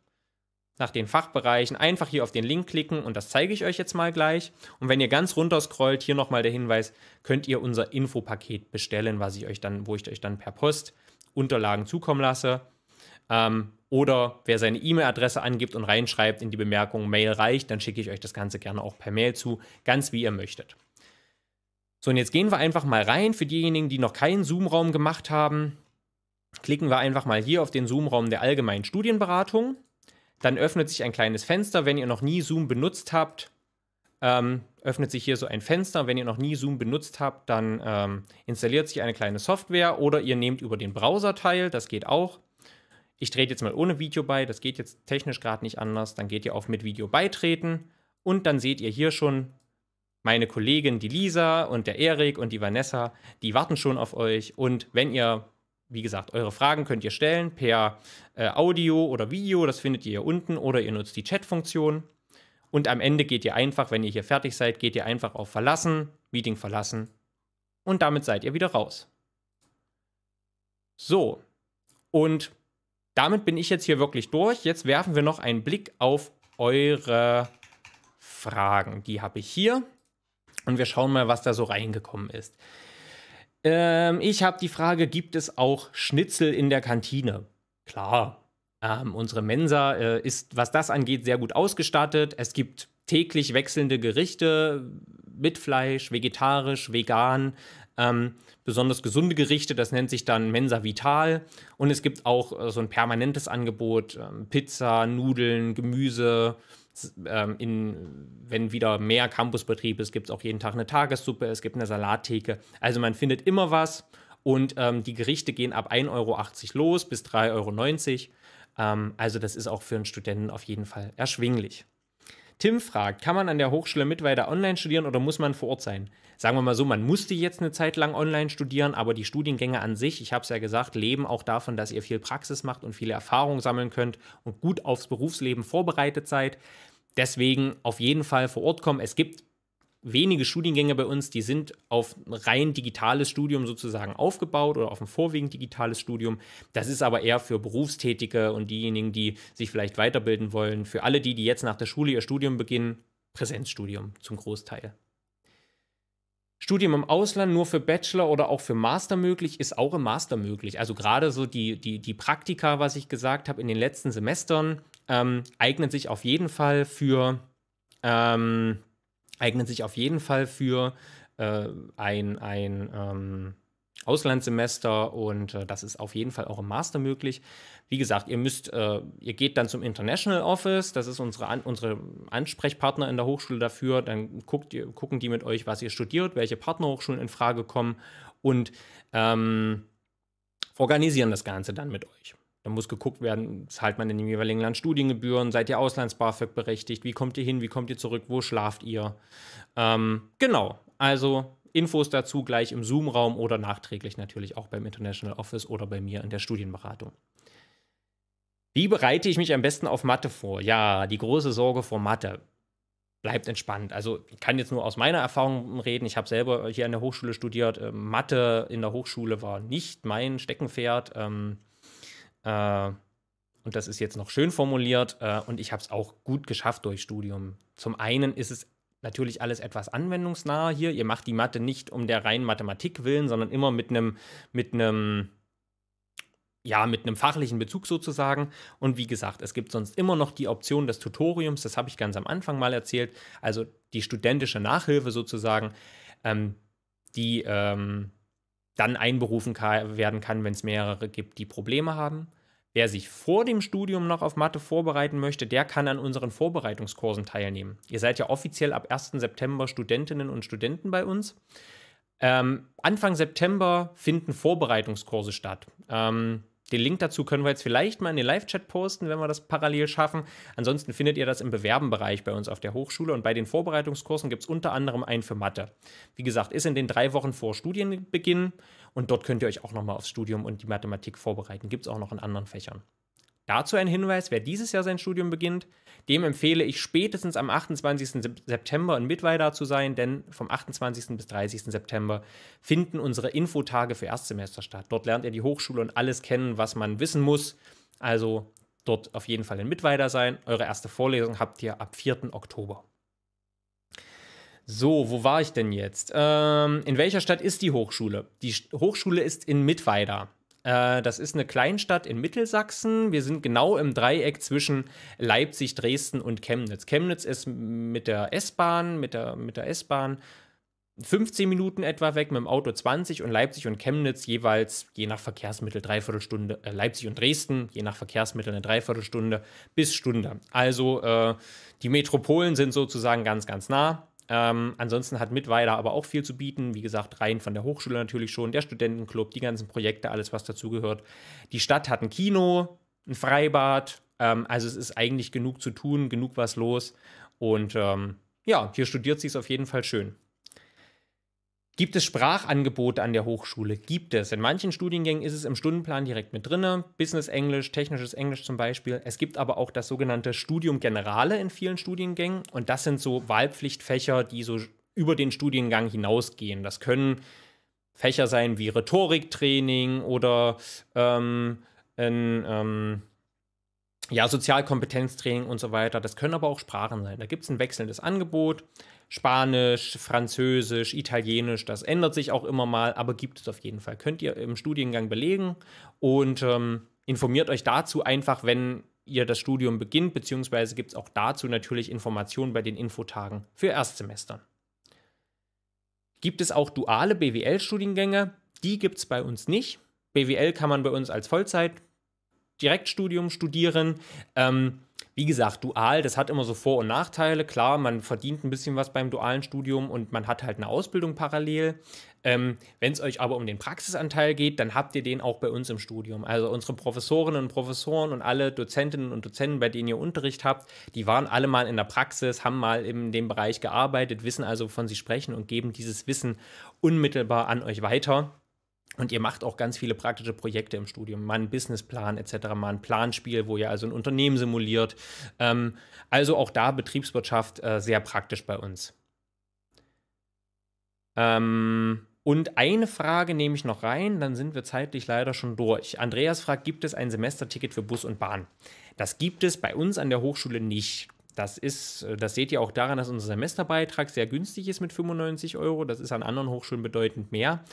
nach den Fachbereichen, einfach hier auf den Link klicken und das zeige ich euch jetzt mal gleich. Und wenn ihr ganz runter scrollt, hier nochmal der Hinweis, könnt ihr unser Infopaket bestellen, was ich euch dann, wo ich euch dann per Post Unterlagen zukommen lasse. Ähm, oder wer seine E-Mail-Adresse angibt und reinschreibt in die Bemerkung Mail reicht, dann schicke ich euch das Ganze gerne auch per Mail zu, ganz wie ihr möchtet. So, und jetzt gehen wir einfach mal rein. Für diejenigen, die noch keinen Zoom-Raum gemacht haben, klicken wir einfach mal hier auf den Zoom-Raum der allgemeinen Studienberatung. Dann öffnet sich ein kleines Fenster. Wenn ihr noch nie Zoom benutzt habt, ähm, öffnet sich hier so ein Fenster. Wenn ihr noch nie Zoom benutzt habt, dann ähm, installiert sich eine kleine Software oder ihr nehmt über den Browser teil. Das geht auch. Ich trete jetzt mal ohne Video bei. Das geht jetzt technisch gerade nicht anders. Dann geht ihr auf mit Video beitreten und dann seht ihr hier schon meine Kollegin, die Lisa und der Erik und die Vanessa, die warten schon auf euch. Und wenn ihr wie gesagt, eure Fragen könnt ihr stellen per äh, Audio oder Video, das findet ihr hier unten, oder ihr nutzt die Chat-Funktion. Und am Ende geht ihr einfach, wenn ihr hier fertig seid, geht ihr einfach auf Verlassen, Meeting verlassen und damit seid ihr wieder raus. So, und damit bin ich jetzt hier wirklich durch. Jetzt werfen wir noch einen Blick auf eure Fragen. Die habe ich hier und wir schauen mal, was da so reingekommen ist. Ähm, ich habe die Frage, gibt es auch Schnitzel in der Kantine? Klar. Ähm, unsere Mensa äh, ist, was das angeht, sehr gut ausgestattet. Es gibt täglich wechselnde Gerichte mit Fleisch, vegetarisch, vegan, ähm, besonders gesunde Gerichte, das nennt sich dann Mensa Vital. Und es gibt auch äh, so ein permanentes Angebot, äh, Pizza, Nudeln, Gemüse, ähm, in, wenn wieder mehr Campusbetrieb ist, gibt es auch jeden Tag eine Tagessuppe, es gibt eine Salattheke. Also man findet immer was und ähm, die Gerichte gehen ab 1,80 Euro los bis 3,90 Euro. Ähm, also das ist auch für einen Studenten auf jeden Fall erschwinglich. Tim fragt, kann man an der Hochschule Mittweida online studieren oder muss man vor Ort sein? Sagen wir mal so, man musste jetzt eine Zeit lang online studieren, aber die Studiengänge an sich, ich habe es ja gesagt, leben auch davon, dass ihr viel Praxis macht und viele Erfahrungen sammeln könnt und gut aufs Berufsleben vorbereitet seid. Deswegen auf jeden Fall vor Ort kommen. Es gibt wenige Studiengänge bei uns, die sind auf rein digitales Studium sozusagen aufgebaut oder auf ein vorwiegend digitales Studium. Das ist aber eher für Berufstätige und diejenigen, die sich vielleicht weiterbilden wollen, für alle die, die jetzt nach der Schule ihr Studium beginnen, Präsenzstudium zum Großteil. Studium im Ausland nur für Bachelor oder auch für Master möglich, ist auch im Master möglich. Also gerade so die, die, die Praktika, was ich gesagt habe in den letzten Semestern, ähm, eignen sich auf jeden Fall für ähm, eignen sich auf jeden Fall für äh, ein, ein ähm, Auslandssemester und äh, das ist auf jeden Fall auch im Master möglich. Wie gesagt, ihr müsst, äh, ihr geht dann zum International Office, das ist unsere, an, unsere Ansprechpartner in der Hochschule dafür, dann guckt ihr, gucken die mit euch, was ihr studiert, welche Partnerhochschulen in Frage kommen und ähm, organisieren das Ganze dann mit euch. Da muss geguckt werden, zahlt man in dem jeweiligen Land Studiengebühren, seid ihr Auslands-BAföG berechtigt, wie kommt ihr hin, wie kommt ihr zurück, wo schlaft ihr? Ähm, genau, also Infos dazu gleich im Zoom-Raum oder nachträglich natürlich auch beim International Office oder bei mir in der Studienberatung. Wie bereite ich mich am besten auf Mathe vor? Ja, die große Sorge vor Mathe. Bleibt entspannt. Also ich kann jetzt nur aus meiner Erfahrung reden. Ich habe selber hier an der Hochschule studiert. Äh, Mathe in der Hochschule war nicht mein Steckenpferd. Ähm, äh, und das ist jetzt noch schön formuliert äh, und ich habe es auch gut geschafft durch Studium. Zum einen ist es natürlich alles etwas anwendungsnah hier. Ihr macht die Mathe nicht um der reinen Mathematik willen, sondern immer mit einem mit einem ja, mit einem fachlichen Bezug sozusagen. Und wie gesagt, es gibt sonst immer noch die Option des Tutoriums, das habe ich ganz am Anfang mal erzählt, also die studentische Nachhilfe sozusagen, ähm, die ähm, dann einberufen werden kann, wenn es mehrere gibt, die Probleme haben. Wer sich vor dem Studium noch auf Mathe vorbereiten möchte, der kann an unseren Vorbereitungskursen teilnehmen. Ihr seid ja offiziell ab 1. September Studentinnen und Studenten bei uns. Ähm, Anfang September finden Vorbereitungskurse statt. Ähm, den Link dazu können wir jetzt vielleicht mal in den Live-Chat posten, wenn wir das parallel schaffen. Ansonsten findet ihr das im Bewerbenbereich bei uns auf der Hochschule und bei den Vorbereitungskursen gibt es unter anderem einen für Mathe. Wie gesagt, ist in den drei Wochen vor Studienbeginn und dort könnt ihr euch auch nochmal aufs Studium und die Mathematik vorbereiten. Gibt es auch noch in anderen Fächern. Dazu ein Hinweis, wer dieses Jahr sein Studium beginnt, dem empfehle ich spätestens am 28. September in Mittweida zu sein, denn vom 28. bis 30. September finden unsere Infotage für Erstsemester statt. Dort lernt ihr die Hochschule und alles kennen, was man wissen muss. Also dort auf jeden Fall in Mittweida sein. Eure erste Vorlesung habt ihr ab 4. Oktober. So, wo war ich denn jetzt? Ähm, in welcher Stadt ist die Hochschule? Die Hochschule ist in Mittweida. Äh, das ist eine Kleinstadt in Mittelsachsen. Wir sind genau im Dreieck zwischen Leipzig, Dresden und Chemnitz. Chemnitz ist mit der S-Bahn, mit der, mit der S-Bahn 15 Minuten etwa weg, mit dem Auto 20 und Leipzig und Chemnitz jeweils je nach Verkehrsmittel Dreiviertelstunde, äh, Leipzig und Dresden je nach Verkehrsmittel eine Dreiviertelstunde bis Stunde. Also äh, die Metropolen sind sozusagen ganz, ganz nah. Ähm, ansonsten hat Mitweiler aber auch viel zu bieten. Wie gesagt, rein von der Hochschule natürlich schon, der Studentenclub, die ganzen Projekte, alles, was dazugehört. Die Stadt hat ein Kino, ein Freibad. Ähm, also es ist eigentlich genug zu tun, genug was los. Und ähm, ja, hier studiert sie es auf jeden Fall schön. Gibt es Sprachangebote an der Hochschule? Gibt es. In manchen Studiengängen ist es im Stundenplan direkt mit drin. Business Englisch, technisches Englisch zum Beispiel. Es gibt aber auch das sogenannte Studium Generale in vielen Studiengängen. Und das sind so Wahlpflichtfächer, die so über den Studiengang hinausgehen. Das können Fächer sein wie Rhetoriktraining oder ähm, ein, ähm, ja, Sozialkompetenztraining und so weiter. Das können aber auch Sprachen sein. Da gibt es ein wechselndes Angebot. Spanisch, Französisch, Italienisch, das ändert sich auch immer mal, aber gibt es auf jeden Fall. Könnt ihr im Studiengang belegen und ähm, informiert euch dazu einfach, wenn ihr das Studium beginnt, beziehungsweise gibt es auch dazu natürlich Informationen bei den Infotagen für Erstsemestern. Gibt es auch duale BWL-Studiengänge? Die gibt es bei uns nicht. BWL kann man bei uns als Vollzeit Direktstudium studieren. Ähm, wie gesagt, dual, das hat immer so Vor- und Nachteile. Klar, man verdient ein bisschen was beim dualen Studium und man hat halt eine Ausbildung parallel. Ähm, Wenn es euch aber um den Praxisanteil geht, dann habt ihr den auch bei uns im Studium. Also unsere Professorinnen und Professoren und alle Dozentinnen und Dozenten, bei denen ihr Unterricht habt, die waren alle mal in der Praxis, haben mal in dem Bereich gearbeitet, wissen also, wovon sie sprechen und geben dieses Wissen unmittelbar an euch weiter. Und ihr macht auch ganz viele praktische Projekte im Studium, mal einen Businessplan etc., mal ein Planspiel, wo ihr also ein Unternehmen simuliert. Ähm, also auch da Betriebswirtschaft äh, sehr praktisch bei uns. Ähm, und eine Frage nehme ich noch rein, dann sind wir zeitlich leider schon durch. Andreas fragt, gibt es ein Semesterticket für Bus und Bahn? Das gibt es bei uns an der Hochschule nicht. Das ist, äh, das seht ihr auch daran, dass unser Semesterbeitrag sehr günstig ist mit 95 Euro. Das ist an anderen Hochschulen bedeutend mehr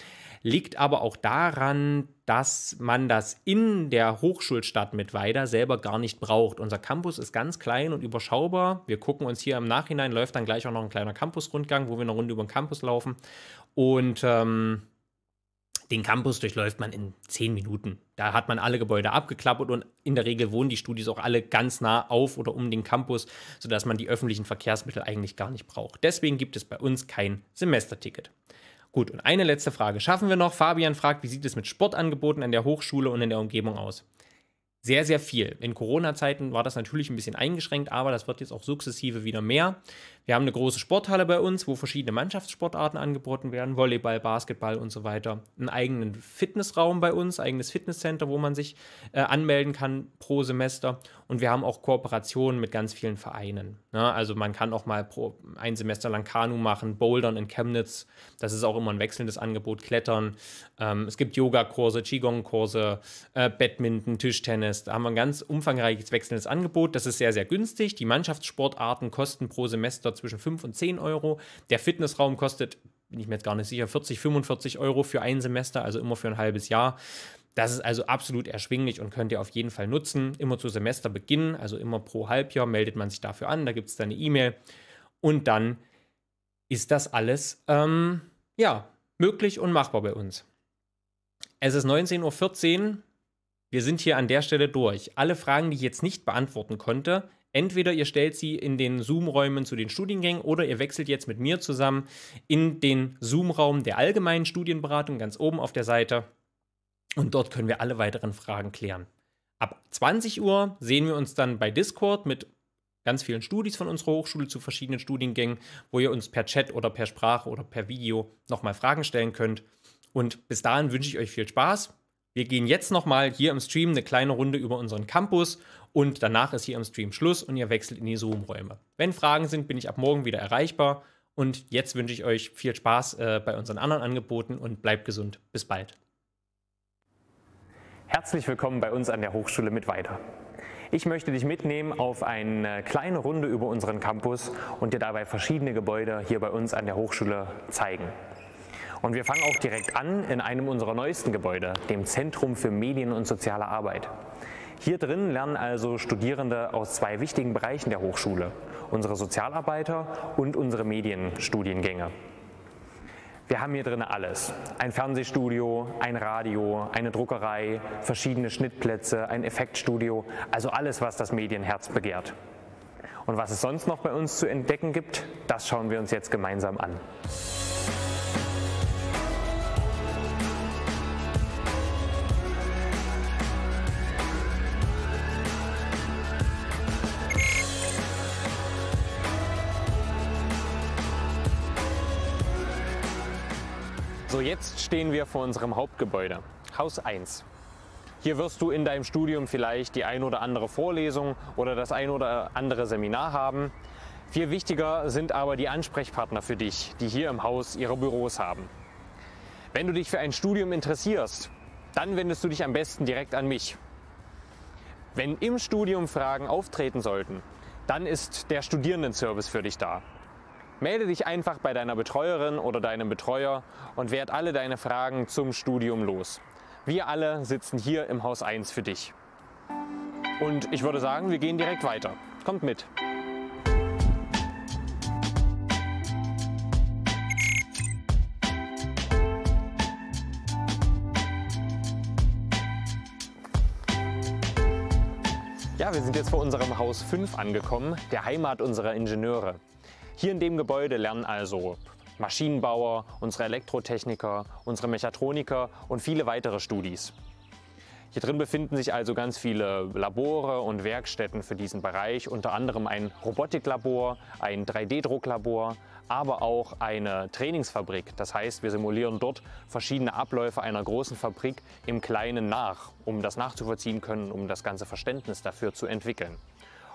liegt aber auch daran, dass man das in der Hochschulstadt mit Weida selber gar nicht braucht. Unser Campus ist ganz klein und überschaubar. Wir gucken uns hier im Nachhinein, läuft dann gleich auch noch ein kleiner Campusrundgang, wo wir eine Runde über den Campus laufen. Und ähm, den Campus durchläuft man in zehn Minuten. Da hat man alle Gebäude abgeklappert und in der Regel wohnen die Studis auch alle ganz nah auf oder um den Campus, sodass man die öffentlichen Verkehrsmittel eigentlich gar nicht braucht. Deswegen gibt es bei uns kein Semesterticket. Gut, und eine letzte Frage schaffen wir noch. Fabian fragt, wie sieht es mit Sportangeboten an der Hochschule und in der Umgebung aus? Sehr, sehr viel. In Corona-Zeiten war das natürlich ein bisschen eingeschränkt, aber das wird jetzt auch sukzessive wieder mehr. Wir haben eine große Sporthalle bei uns, wo verschiedene Mannschaftssportarten angeboten werden, Volleyball, Basketball und so weiter. Einen eigenen Fitnessraum bei uns, eigenes Fitnesscenter, wo man sich äh, anmelden kann pro Semester und wir haben auch Kooperationen mit ganz vielen Vereinen. Ne? Also man kann auch mal pro, ein Semester lang Kanu machen, Bouldern in Chemnitz. Das ist auch immer ein wechselndes Angebot, Klettern. Ähm, es gibt Yogakurse, Qigong-Kurse, äh, Badminton, Tischtennis. Da haben wir ein ganz umfangreiches wechselndes Angebot. Das ist sehr, sehr günstig. Die Mannschaftssportarten kosten pro Semester zwischen 5 und 10 Euro. Der Fitnessraum kostet bin ich mir jetzt gar nicht sicher, 40, 45 Euro für ein Semester, also immer für ein halbes Jahr. Das ist also absolut erschwinglich und könnt ihr auf jeden Fall nutzen. Immer zu Semesterbeginn, also immer pro Halbjahr meldet man sich dafür an, da gibt es dann eine E-Mail und dann ist das alles ähm, ja, möglich und machbar bei uns. Es ist 19.14 Uhr. Wir sind hier an der Stelle durch. Alle Fragen, die ich jetzt nicht beantworten konnte, entweder ihr stellt sie in den Zoom-Räumen zu den Studiengängen oder ihr wechselt jetzt mit mir zusammen in den Zoom-Raum der allgemeinen Studienberatung ganz oben auf der Seite. Und dort können wir alle weiteren Fragen klären. Ab 20 Uhr sehen wir uns dann bei Discord mit ganz vielen Studis von unserer Hochschule zu verschiedenen Studiengängen, wo ihr uns per Chat oder per Sprache oder per Video nochmal Fragen stellen könnt. Und bis dahin wünsche ich euch viel Spaß. Wir gehen jetzt nochmal hier im Stream eine kleine Runde über unseren Campus und danach ist hier im Stream Schluss und ihr wechselt in die Zoom-Räume. Wenn Fragen sind, bin ich ab morgen wieder erreichbar. Und jetzt wünsche ich euch viel Spaß äh, bei unseren anderen Angeboten und bleibt gesund. Bis bald. Herzlich willkommen bei uns an der Hochschule mit weiter. Ich möchte dich mitnehmen auf eine kleine Runde über unseren Campus und dir dabei verschiedene Gebäude hier bei uns an der Hochschule zeigen. Und wir fangen auch direkt an in einem unserer neuesten Gebäude, dem Zentrum für Medien und soziale Arbeit. Hier drin lernen also Studierende aus zwei wichtigen Bereichen der Hochschule, unsere Sozialarbeiter und unsere Medienstudiengänge. Wir haben hier drin alles. Ein Fernsehstudio, ein Radio, eine Druckerei, verschiedene Schnittplätze, ein Effektstudio, also alles, was das Medienherz begehrt. Und was es sonst noch bei uns zu entdecken gibt, das schauen wir uns jetzt gemeinsam an. So, also jetzt stehen wir vor unserem Hauptgebäude, Haus 1. Hier wirst du in deinem Studium vielleicht die ein oder andere Vorlesung oder das ein oder andere Seminar haben. Viel wichtiger sind aber die Ansprechpartner für dich, die hier im Haus ihre Büros haben. Wenn du dich für ein Studium interessierst, dann wendest du dich am besten direkt an mich. Wenn im Studium Fragen auftreten sollten, dann ist der Studierendenservice für dich da. Melde dich einfach bei deiner Betreuerin oder deinem Betreuer und werd alle deine Fragen zum Studium los. Wir alle sitzen hier im Haus 1 für dich. Und ich würde sagen, wir gehen direkt weiter. Kommt mit! Ja, wir sind jetzt vor unserem Haus 5 angekommen, der Heimat unserer Ingenieure. Hier in dem Gebäude lernen also Maschinenbauer, unsere Elektrotechniker, unsere Mechatroniker und viele weitere Studis. Hier drin befinden sich also ganz viele Labore und Werkstätten für diesen Bereich, unter anderem ein Robotiklabor, ein 3D-Drucklabor, aber auch eine Trainingsfabrik. Das heißt, wir simulieren dort verschiedene Abläufe einer großen Fabrik im Kleinen nach, um das nachzuvollziehen können, um das ganze Verständnis dafür zu entwickeln.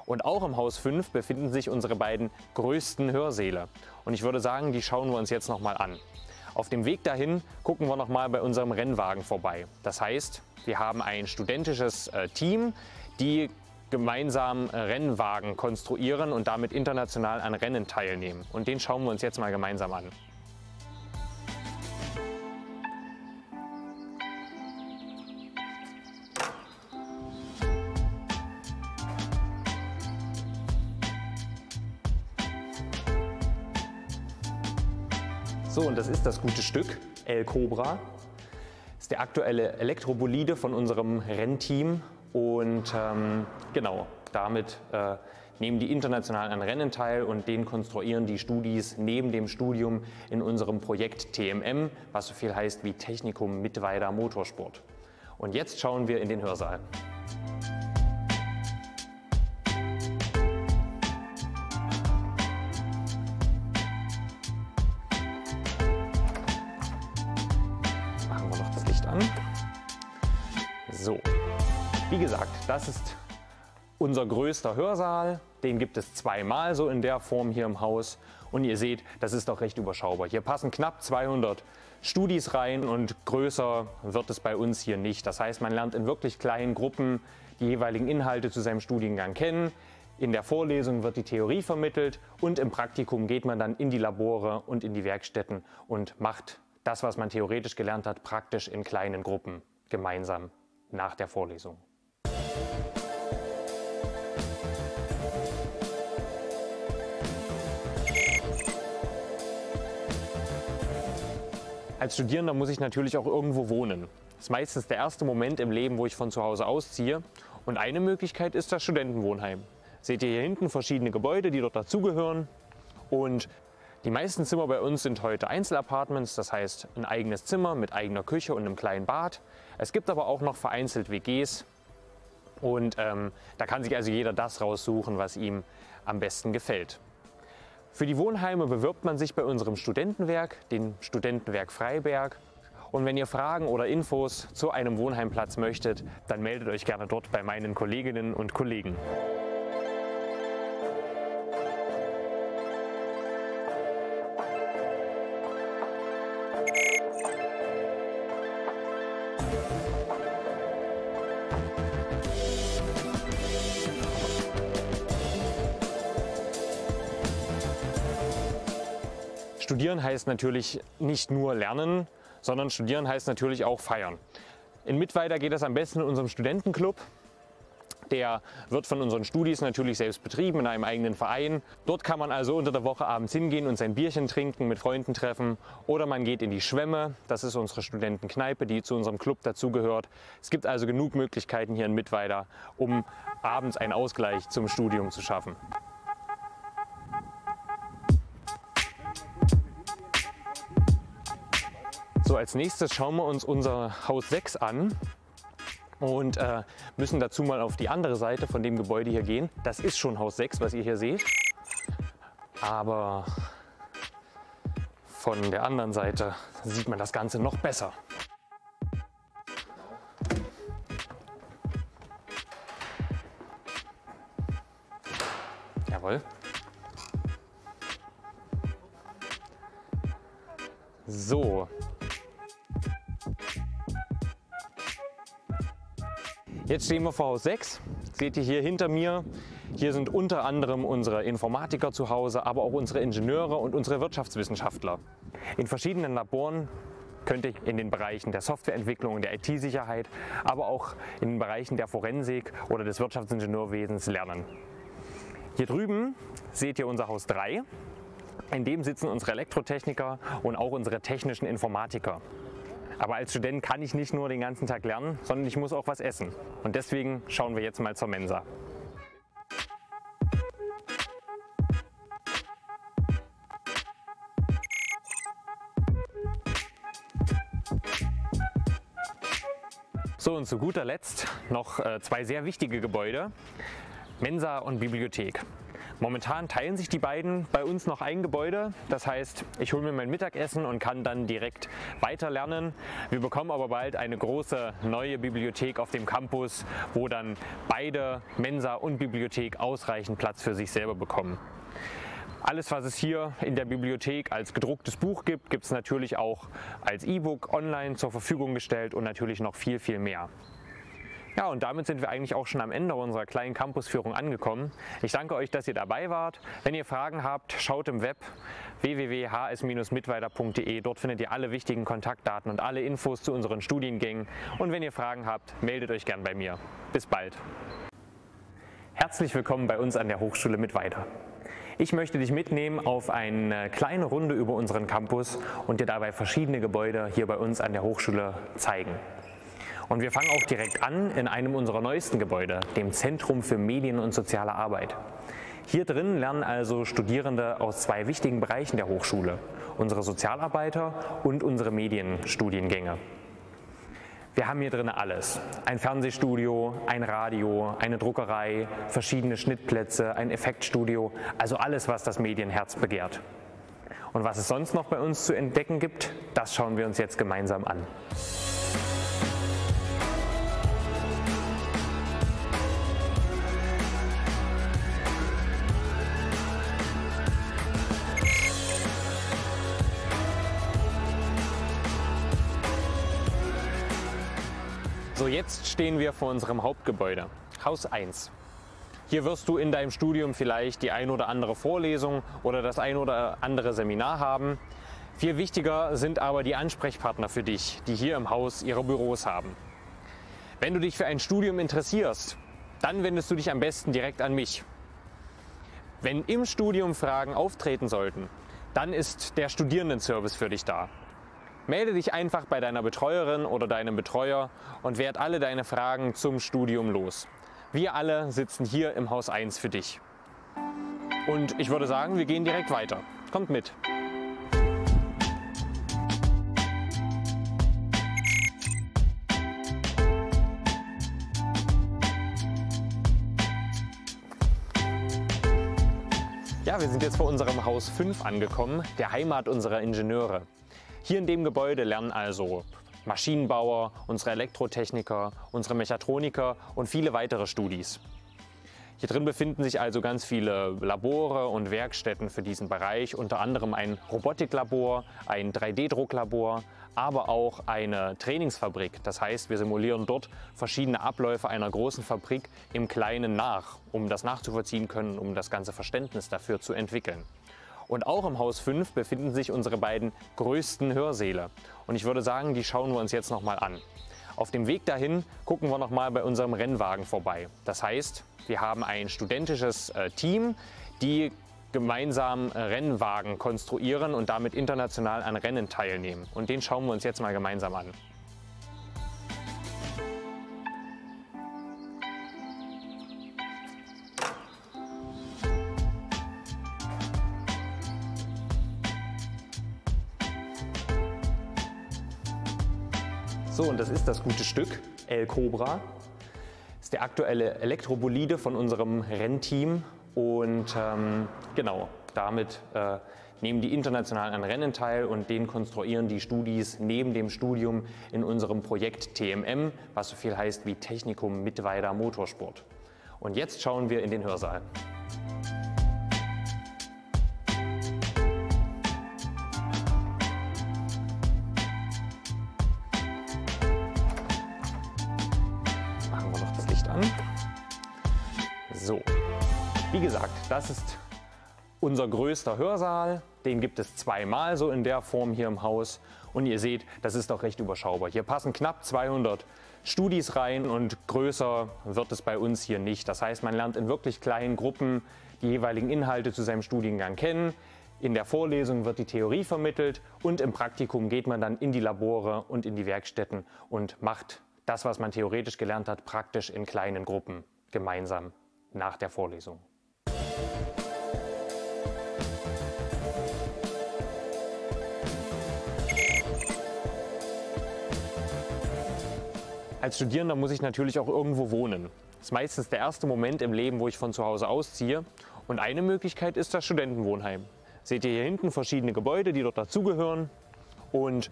Und auch im Haus 5 befinden sich unsere beiden größten Hörsäle. Und ich würde sagen, die schauen wir uns jetzt nochmal an. Auf dem Weg dahin gucken wir nochmal bei unserem Rennwagen vorbei. Das heißt, wir haben ein studentisches äh, Team, die gemeinsam äh, Rennwagen konstruieren und damit international an Rennen teilnehmen. Und den schauen wir uns jetzt mal gemeinsam an. So, und das ist das gute Stück, El Cobra. Das Ist der aktuelle Elektrobolide von unserem Rennteam. Und ähm, genau, damit äh, nehmen die international an Rennen teil und den konstruieren die Studis neben dem Studium in unserem Projekt TMM, was so viel heißt wie Technikum Mittweider Motorsport. Und jetzt schauen wir in den Hörsaal. Das ist unser größter Hörsaal. Den gibt es zweimal so in der Form hier im Haus. Und ihr seht, das ist doch recht überschaubar. Hier passen knapp 200 Studis rein und größer wird es bei uns hier nicht. Das heißt, man lernt in wirklich kleinen Gruppen die jeweiligen Inhalte zu seinem Studiengang kennen. In der Vorlesung wird die Theorie vermittelt und im Praktikum geht man dann in die Labore und in die Werkstätten und macht das, was man theoretisch gelernt hat, praktisch in kleinen Gruppen gemeinsam nach der Vorlesung. Als Studierender muss ich natürlich auch irgendwo wohnen. Das ist meistens der erste Moment im Leben, wo ich von zu Hause ausziehe. Und eine Möglichkeit ist das Studentenwohnheim. Seht ihr hier hinten verschiedene Gebäude, die dort dazugehören. Und die meisten Zimmer bei uns sind heute Einzelapartments, das heißt ein eigenes Zimmer mit eigener Küche und einem kleinen Bad. Es gibt aber auch noch vereinzelt WGs, und ähm, da kann sich also jeder das raussuchen, was ihm am besten gefällt. Für die Wohnheime bewirbt man sich bei unserem Studentenwerk, dem Studentenwerk Freiberg. Und wenn ihr Fragen oder Infos zu einem Wohnheimplatz möchtet, dann meldet euch gerne dort bei meinen Kolleginnen und Kollegen. Studieren heißt natürlich nicht nur lernen, sondern studieren heißt natürlich auch feiern. In Mittweida geht das am besten in unserem Studentenclub. Der wird von unseren Studis natürlich selbst betrieben in einem eigenen Verein. Dort kann man also unter der Woche abends hingehen und sein Bierchen trinken, mit Freunden treffen. Oder man geht in die Schwemme, das ist unsere Studentenkneipe, die zu unserem Club dazugehört. Es gibt also genug Möglichkeiten hier in Mittweida, um abends einen Ausgleich zum Studium zu schaffen. So, als nächstes schauen wir uns unser Haus 6 an und äh, müssen dazu mal auf die andere Seite von dem Gebäude hier gehen. Das ist schon Haus 6, was ihr hier seht. Aber von der anderen Seite sieht man das Ganze noch besser. Jawohl. So, Jetzt stehen wir vor Haus 6. Seht ihr hier hinter mir, hier sind unter anderem unsere Informatiker zu Hause, aber auch unsere Ingenieure und unsere Wirtschaftswissenschaftler. In verschiedenen Laboren könnte ich in den Bereichen der Softwareentwicklung und der IT-Sicherheit, aber auch in den Bereichen der Forensik oder des Wirtschaftsingenieurwesens lernen. Hier drüben seht ihr unser Haus 3. In dem sitzen unsere Elektrotechniker und auch unsere technischen Informatiker. Aber als Student kann ich nicht nur den ganzen Tag lernen, sondern ich muss auch was essen. Und deswegen schauen wir jetzt mal zur Mensa. So und zu guter Letzt noch äh, zwei sehr wichtige Gebäude, Mensa und Bibliothek. Momentan teilen sich die beiden bei uns noch ein Gebäude. Das heißt, ich hole mir mein Mittagessen und kann dann direkt weiter lernen. Wir bekommen aber bald eine große neue Bibliothek auf dem Campus, wo dann beide Mensa und Bibliothek ausreichend Platz für sich selber bekommen. Alles, was es hier in der Bibliothek als gedrucktes Buch gibt, gibt es natürlich auch als E-Book online zur Verfügung gestellt und natürlich noch viel, viel mehr. Ja, und damit sind wir eigentlich auch schon am Ende unserer kleinen Campusführung angekommen. Ich danke euch, dass ihr dabei wart. Wenn ihr Fragen habt, schaut im Web www.hs-mitweider.de. Dort findet ihr alle wichtigen Kontaktdaten und alle Infos zu unseren Studiengängen. Und wenn ihr Fragen habt, meldet euch gern bei mir. Bis bald. Herzlich willkommen bei uns an der Hochschule Mitweida. Ich möchte dich mitnehmen auf eine kleine Runde über unseren Campus und dir dabei verschiedene Gebäude hier bei uns an der Hochschule zeigen. Und wir fangen auch direkt an in einem unserer neuesten Gebäude, dem Zentrum für Medien und soziale Arbeit. Hier drin lernen also Studierende aus zwei wichtigen Bereichen der Hochschule, unsere Sozialarbeiter und unsere Medienstudiengänge. Wir haben hier drin alles. Ein Fernsehstudio, ein Radio, eine Druckerei, verschiedene Schnittplätze, ein Effektstudio, also alles, was das Medienherz begehrt. Und was es sonst noch bei uns zu entdecken gibt, das schauen wir uns jetzt gemeinsam an. So, jetzt stehen wir vor unserem Hauptgebäude, Haus 1. Hier wirst du in deinem Studium vielleicht die ein oder andere Vorlesung oder das ein oder andere Seminar haben. Viel wichtiger sind aber die Ansprechpartner für dich, die hier im Haus ihre Büros haben. Wenn du dich für ein Studium interessierst, dann wendest du dich am besten direkt an mich. Wenn im Studium Fragen auftreten sollten, dann ist der Studierendenservice für dich da. Melde dich einfach bei deiner Betreuerin oder deinem Betreuer und werd alle deine Fragen zum Studium los. Wir alle sitzen hier im Haus 1 für dich. Und ich würde sagen, wir gehen direkt weiter. Kommt mit. Ja, wir sind jetzt vor unserem Haus 5 angekommen, der Heimat unserer Ingenieure. Hier in dem Gebäude lernen also Maschinenbauer, unsere Elektrotechniker, unsere Mechatroniker und viele weitere Studis. Hier drin befinden sich also ganz viele Labore und Werkstätten für diesen Bereich, unter anderem ein Robotiklabor, ein 3D-Drucklabor, aber auch eine Trainingsfabrik. Das heißt, wir simulieren dort verschiedene Abläufe einer großen Fabrik im Kleinen nach, um das nachzuvollziehen können, um das ganze Verständnis dafür zu entwickeln. Und auch im Haus 5 befinden sich unsere beiden größten Hörsäle. Und ich würde sagen, die schauen wir uns jetzt nochmal an. Auf dem Weg dahin gucken wir nochmal bei unserem Rennwagen vorbei. Das heißt, wir haben ein studentisches äh, Team, die gemeinsam äh, Rennwagen konstruieren und damit international an Rennen teilnehmen. Und den schauen wir uns jetzt mal gemeinsam an. das ist das gute Stück, El Cobra. Das ist der aktuelle Elektrobolide von unserem Rennteam. Und ähm, genau, damit äh, nehmen die internationalen an Rennen teil und den konstruieren die Studis neben dem Studium in unserem Projekt TMM, was so viel heißt wie Technikum Mittweider Motorsport. Und jetzt schauen wir in den Hörsaal. Das ist unser größter Hörsaal. Den gibt es zweimal so in der Form hier im Haus. Und ihr seht, das ist doch recht überschaubar. Hier passen knapp 200 Studis rein und größer wird es bei uns hier nicht. Das heißt, man lernt in wirklich kleinen Gruppen die jeweiligen Inhalte zu seinem Studiengang kennen. In der Vorlesung wird die Theorie vermittelt und im Praktikum geht man dann in die Labore und in die Werkstätten und macht das, was man theoretisch gelernt hat, praktisch in kleinen Gruppen gemeinsam nach der Vorlesung. Als Studierender muss ich natürlich auch irgendwo wohnen. Das ist meistens der erste Moment im Leben, wo ich von zu Hause ausziehe. Und eine Möglichkeit ist das Studentenwohnheim. Seht ihr hier hinten verschiedene Gebäude, die dort dazugehören. Und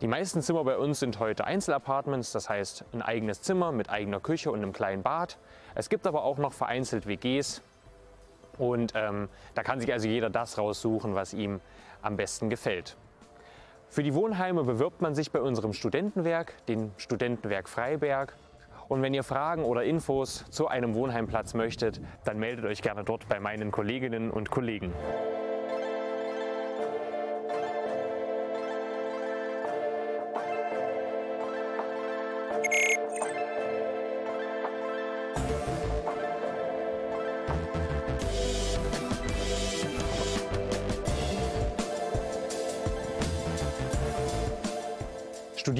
die meisten Zimmer bei uns sind heute Einzelapartments, das heißt ein eigenes Zimmer mit eigener Küche und einem kleinen Bad. Es gibt aber auch noch vereinzelt WGs. Und ähm, da kann sich also jeder das raussuchen, was ihm am besten gefällt. Für die Wohnheime bewirbt man sich bei unserem Studentenwerk, dem Studentenwerk Freiberg. Und wenn ihr Fragen oder Infos zu einem Wohnheimplatz möchtet, dann meldet euch gerne dort bei meinen Kolleginnen und Kollegen.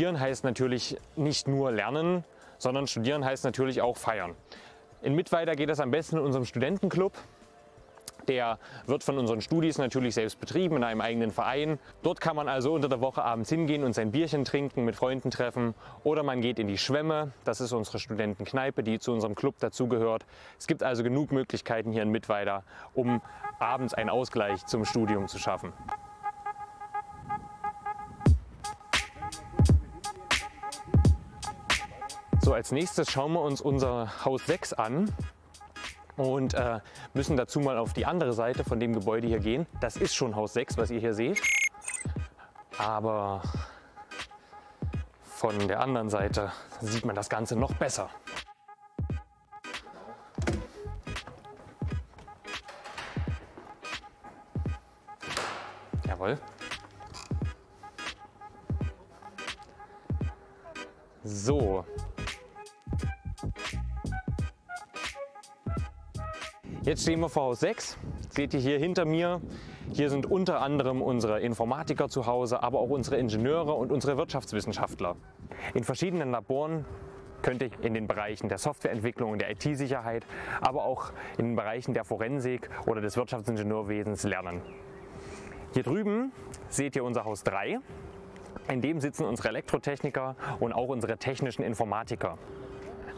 studieren heißt natürlich nicht nur lernen, sondern studieren heißt natürlich auch feiern. In Mittweida geht das am besten in unserem Studentenclub. Der wird von unseren Studis natürlich selbst betrieben in einem eigenen Verein. Dort kann man also unter der Woche abends hingehen und sein Bierchen trinken, mit Freunden treffen. Oder man geht in die Schwemme, das ist unsere Studentenkneipe, die zu unserem Club dazugehört. Es gibt also genug Möglichkeiten hier in Mittweida, um abends einen Ausgleich zum Studium zu schaffen. So, als nächstes schauen wir uns unser Haus 6 an und äh, müssen dazu mal auf die andere Seite von dem Gebäude hier gehen. Das ist schon Haus 6, was ihr hier seht. Aber von der anderen Seite sieht man das Ganze noch besser. Jawohl. So, Jetzt stehen wir vor Haus 6. Seht ihr hier hinter mir, hier sind unter anderem unsere Informatiker zu Hause, aber auch unsere Ingenieure und unsere Wirtschaftswissenschaftler. In verschiedenen Laboren könnt ihr in den Bereichen der Softwareentwicklung und der IT-Sicherheit, aber auch in den Bereichen der Forensik oder des Wirtschaftsingenieurwesens lernen. Hier drüben seht ihr unser Haus 3. In dem sitzen unsere Elektrotechniker und auch unsere technischen Informatiker.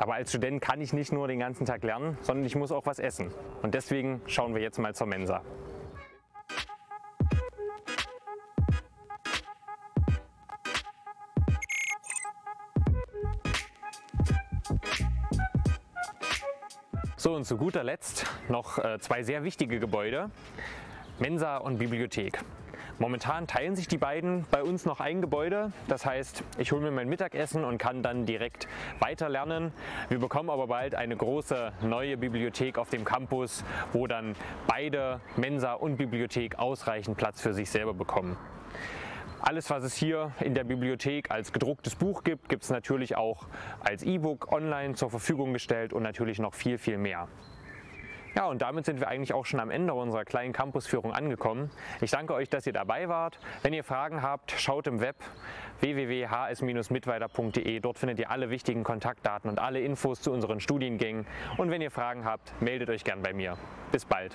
Aber als Student kann ich nicht nur den ganzen Tag lernen, sondern ich muss auch was essen. Und deswegen schauen wir jetzt mal zur Mensa. So und zu guter Letzt noch äh, zwei sehr wichtige Gebäude, Mensa und Bibliothek. Momentan teilen sich die beiden bei uns noch ein Gebäude. Das heißt, ich hole mir mein Mittagessen und kann dann direkt weiter lernen. Wir bekommen aber bald eine große neue Bibliothek auf dem Campus, wo dann beide Mensa und Bibliothek ausreichend Platz für sich selber bekommen. Alles, was es hier in der Bibliothek als gedrucktes Buch gibt, gibt es natürlich auch als E-Book online zur Verfügung gestellt und natürlich noch viel, viel mehr. Ja, und damit sind wir eigentlich auch schon am Ende unserer kleinen Campusführung angekommen. Ich danke euch, dass ihr dabei wart. Wenn ihr Fragen habt, schaut im Web wwwhs mitweiterde Dort findet ihr alle wichtigen Kontaktdaten und alle Infos zu unseren Studiengängen. Und wenn ihr Fragen habt, meldet euch gern bei mir. Bis bald.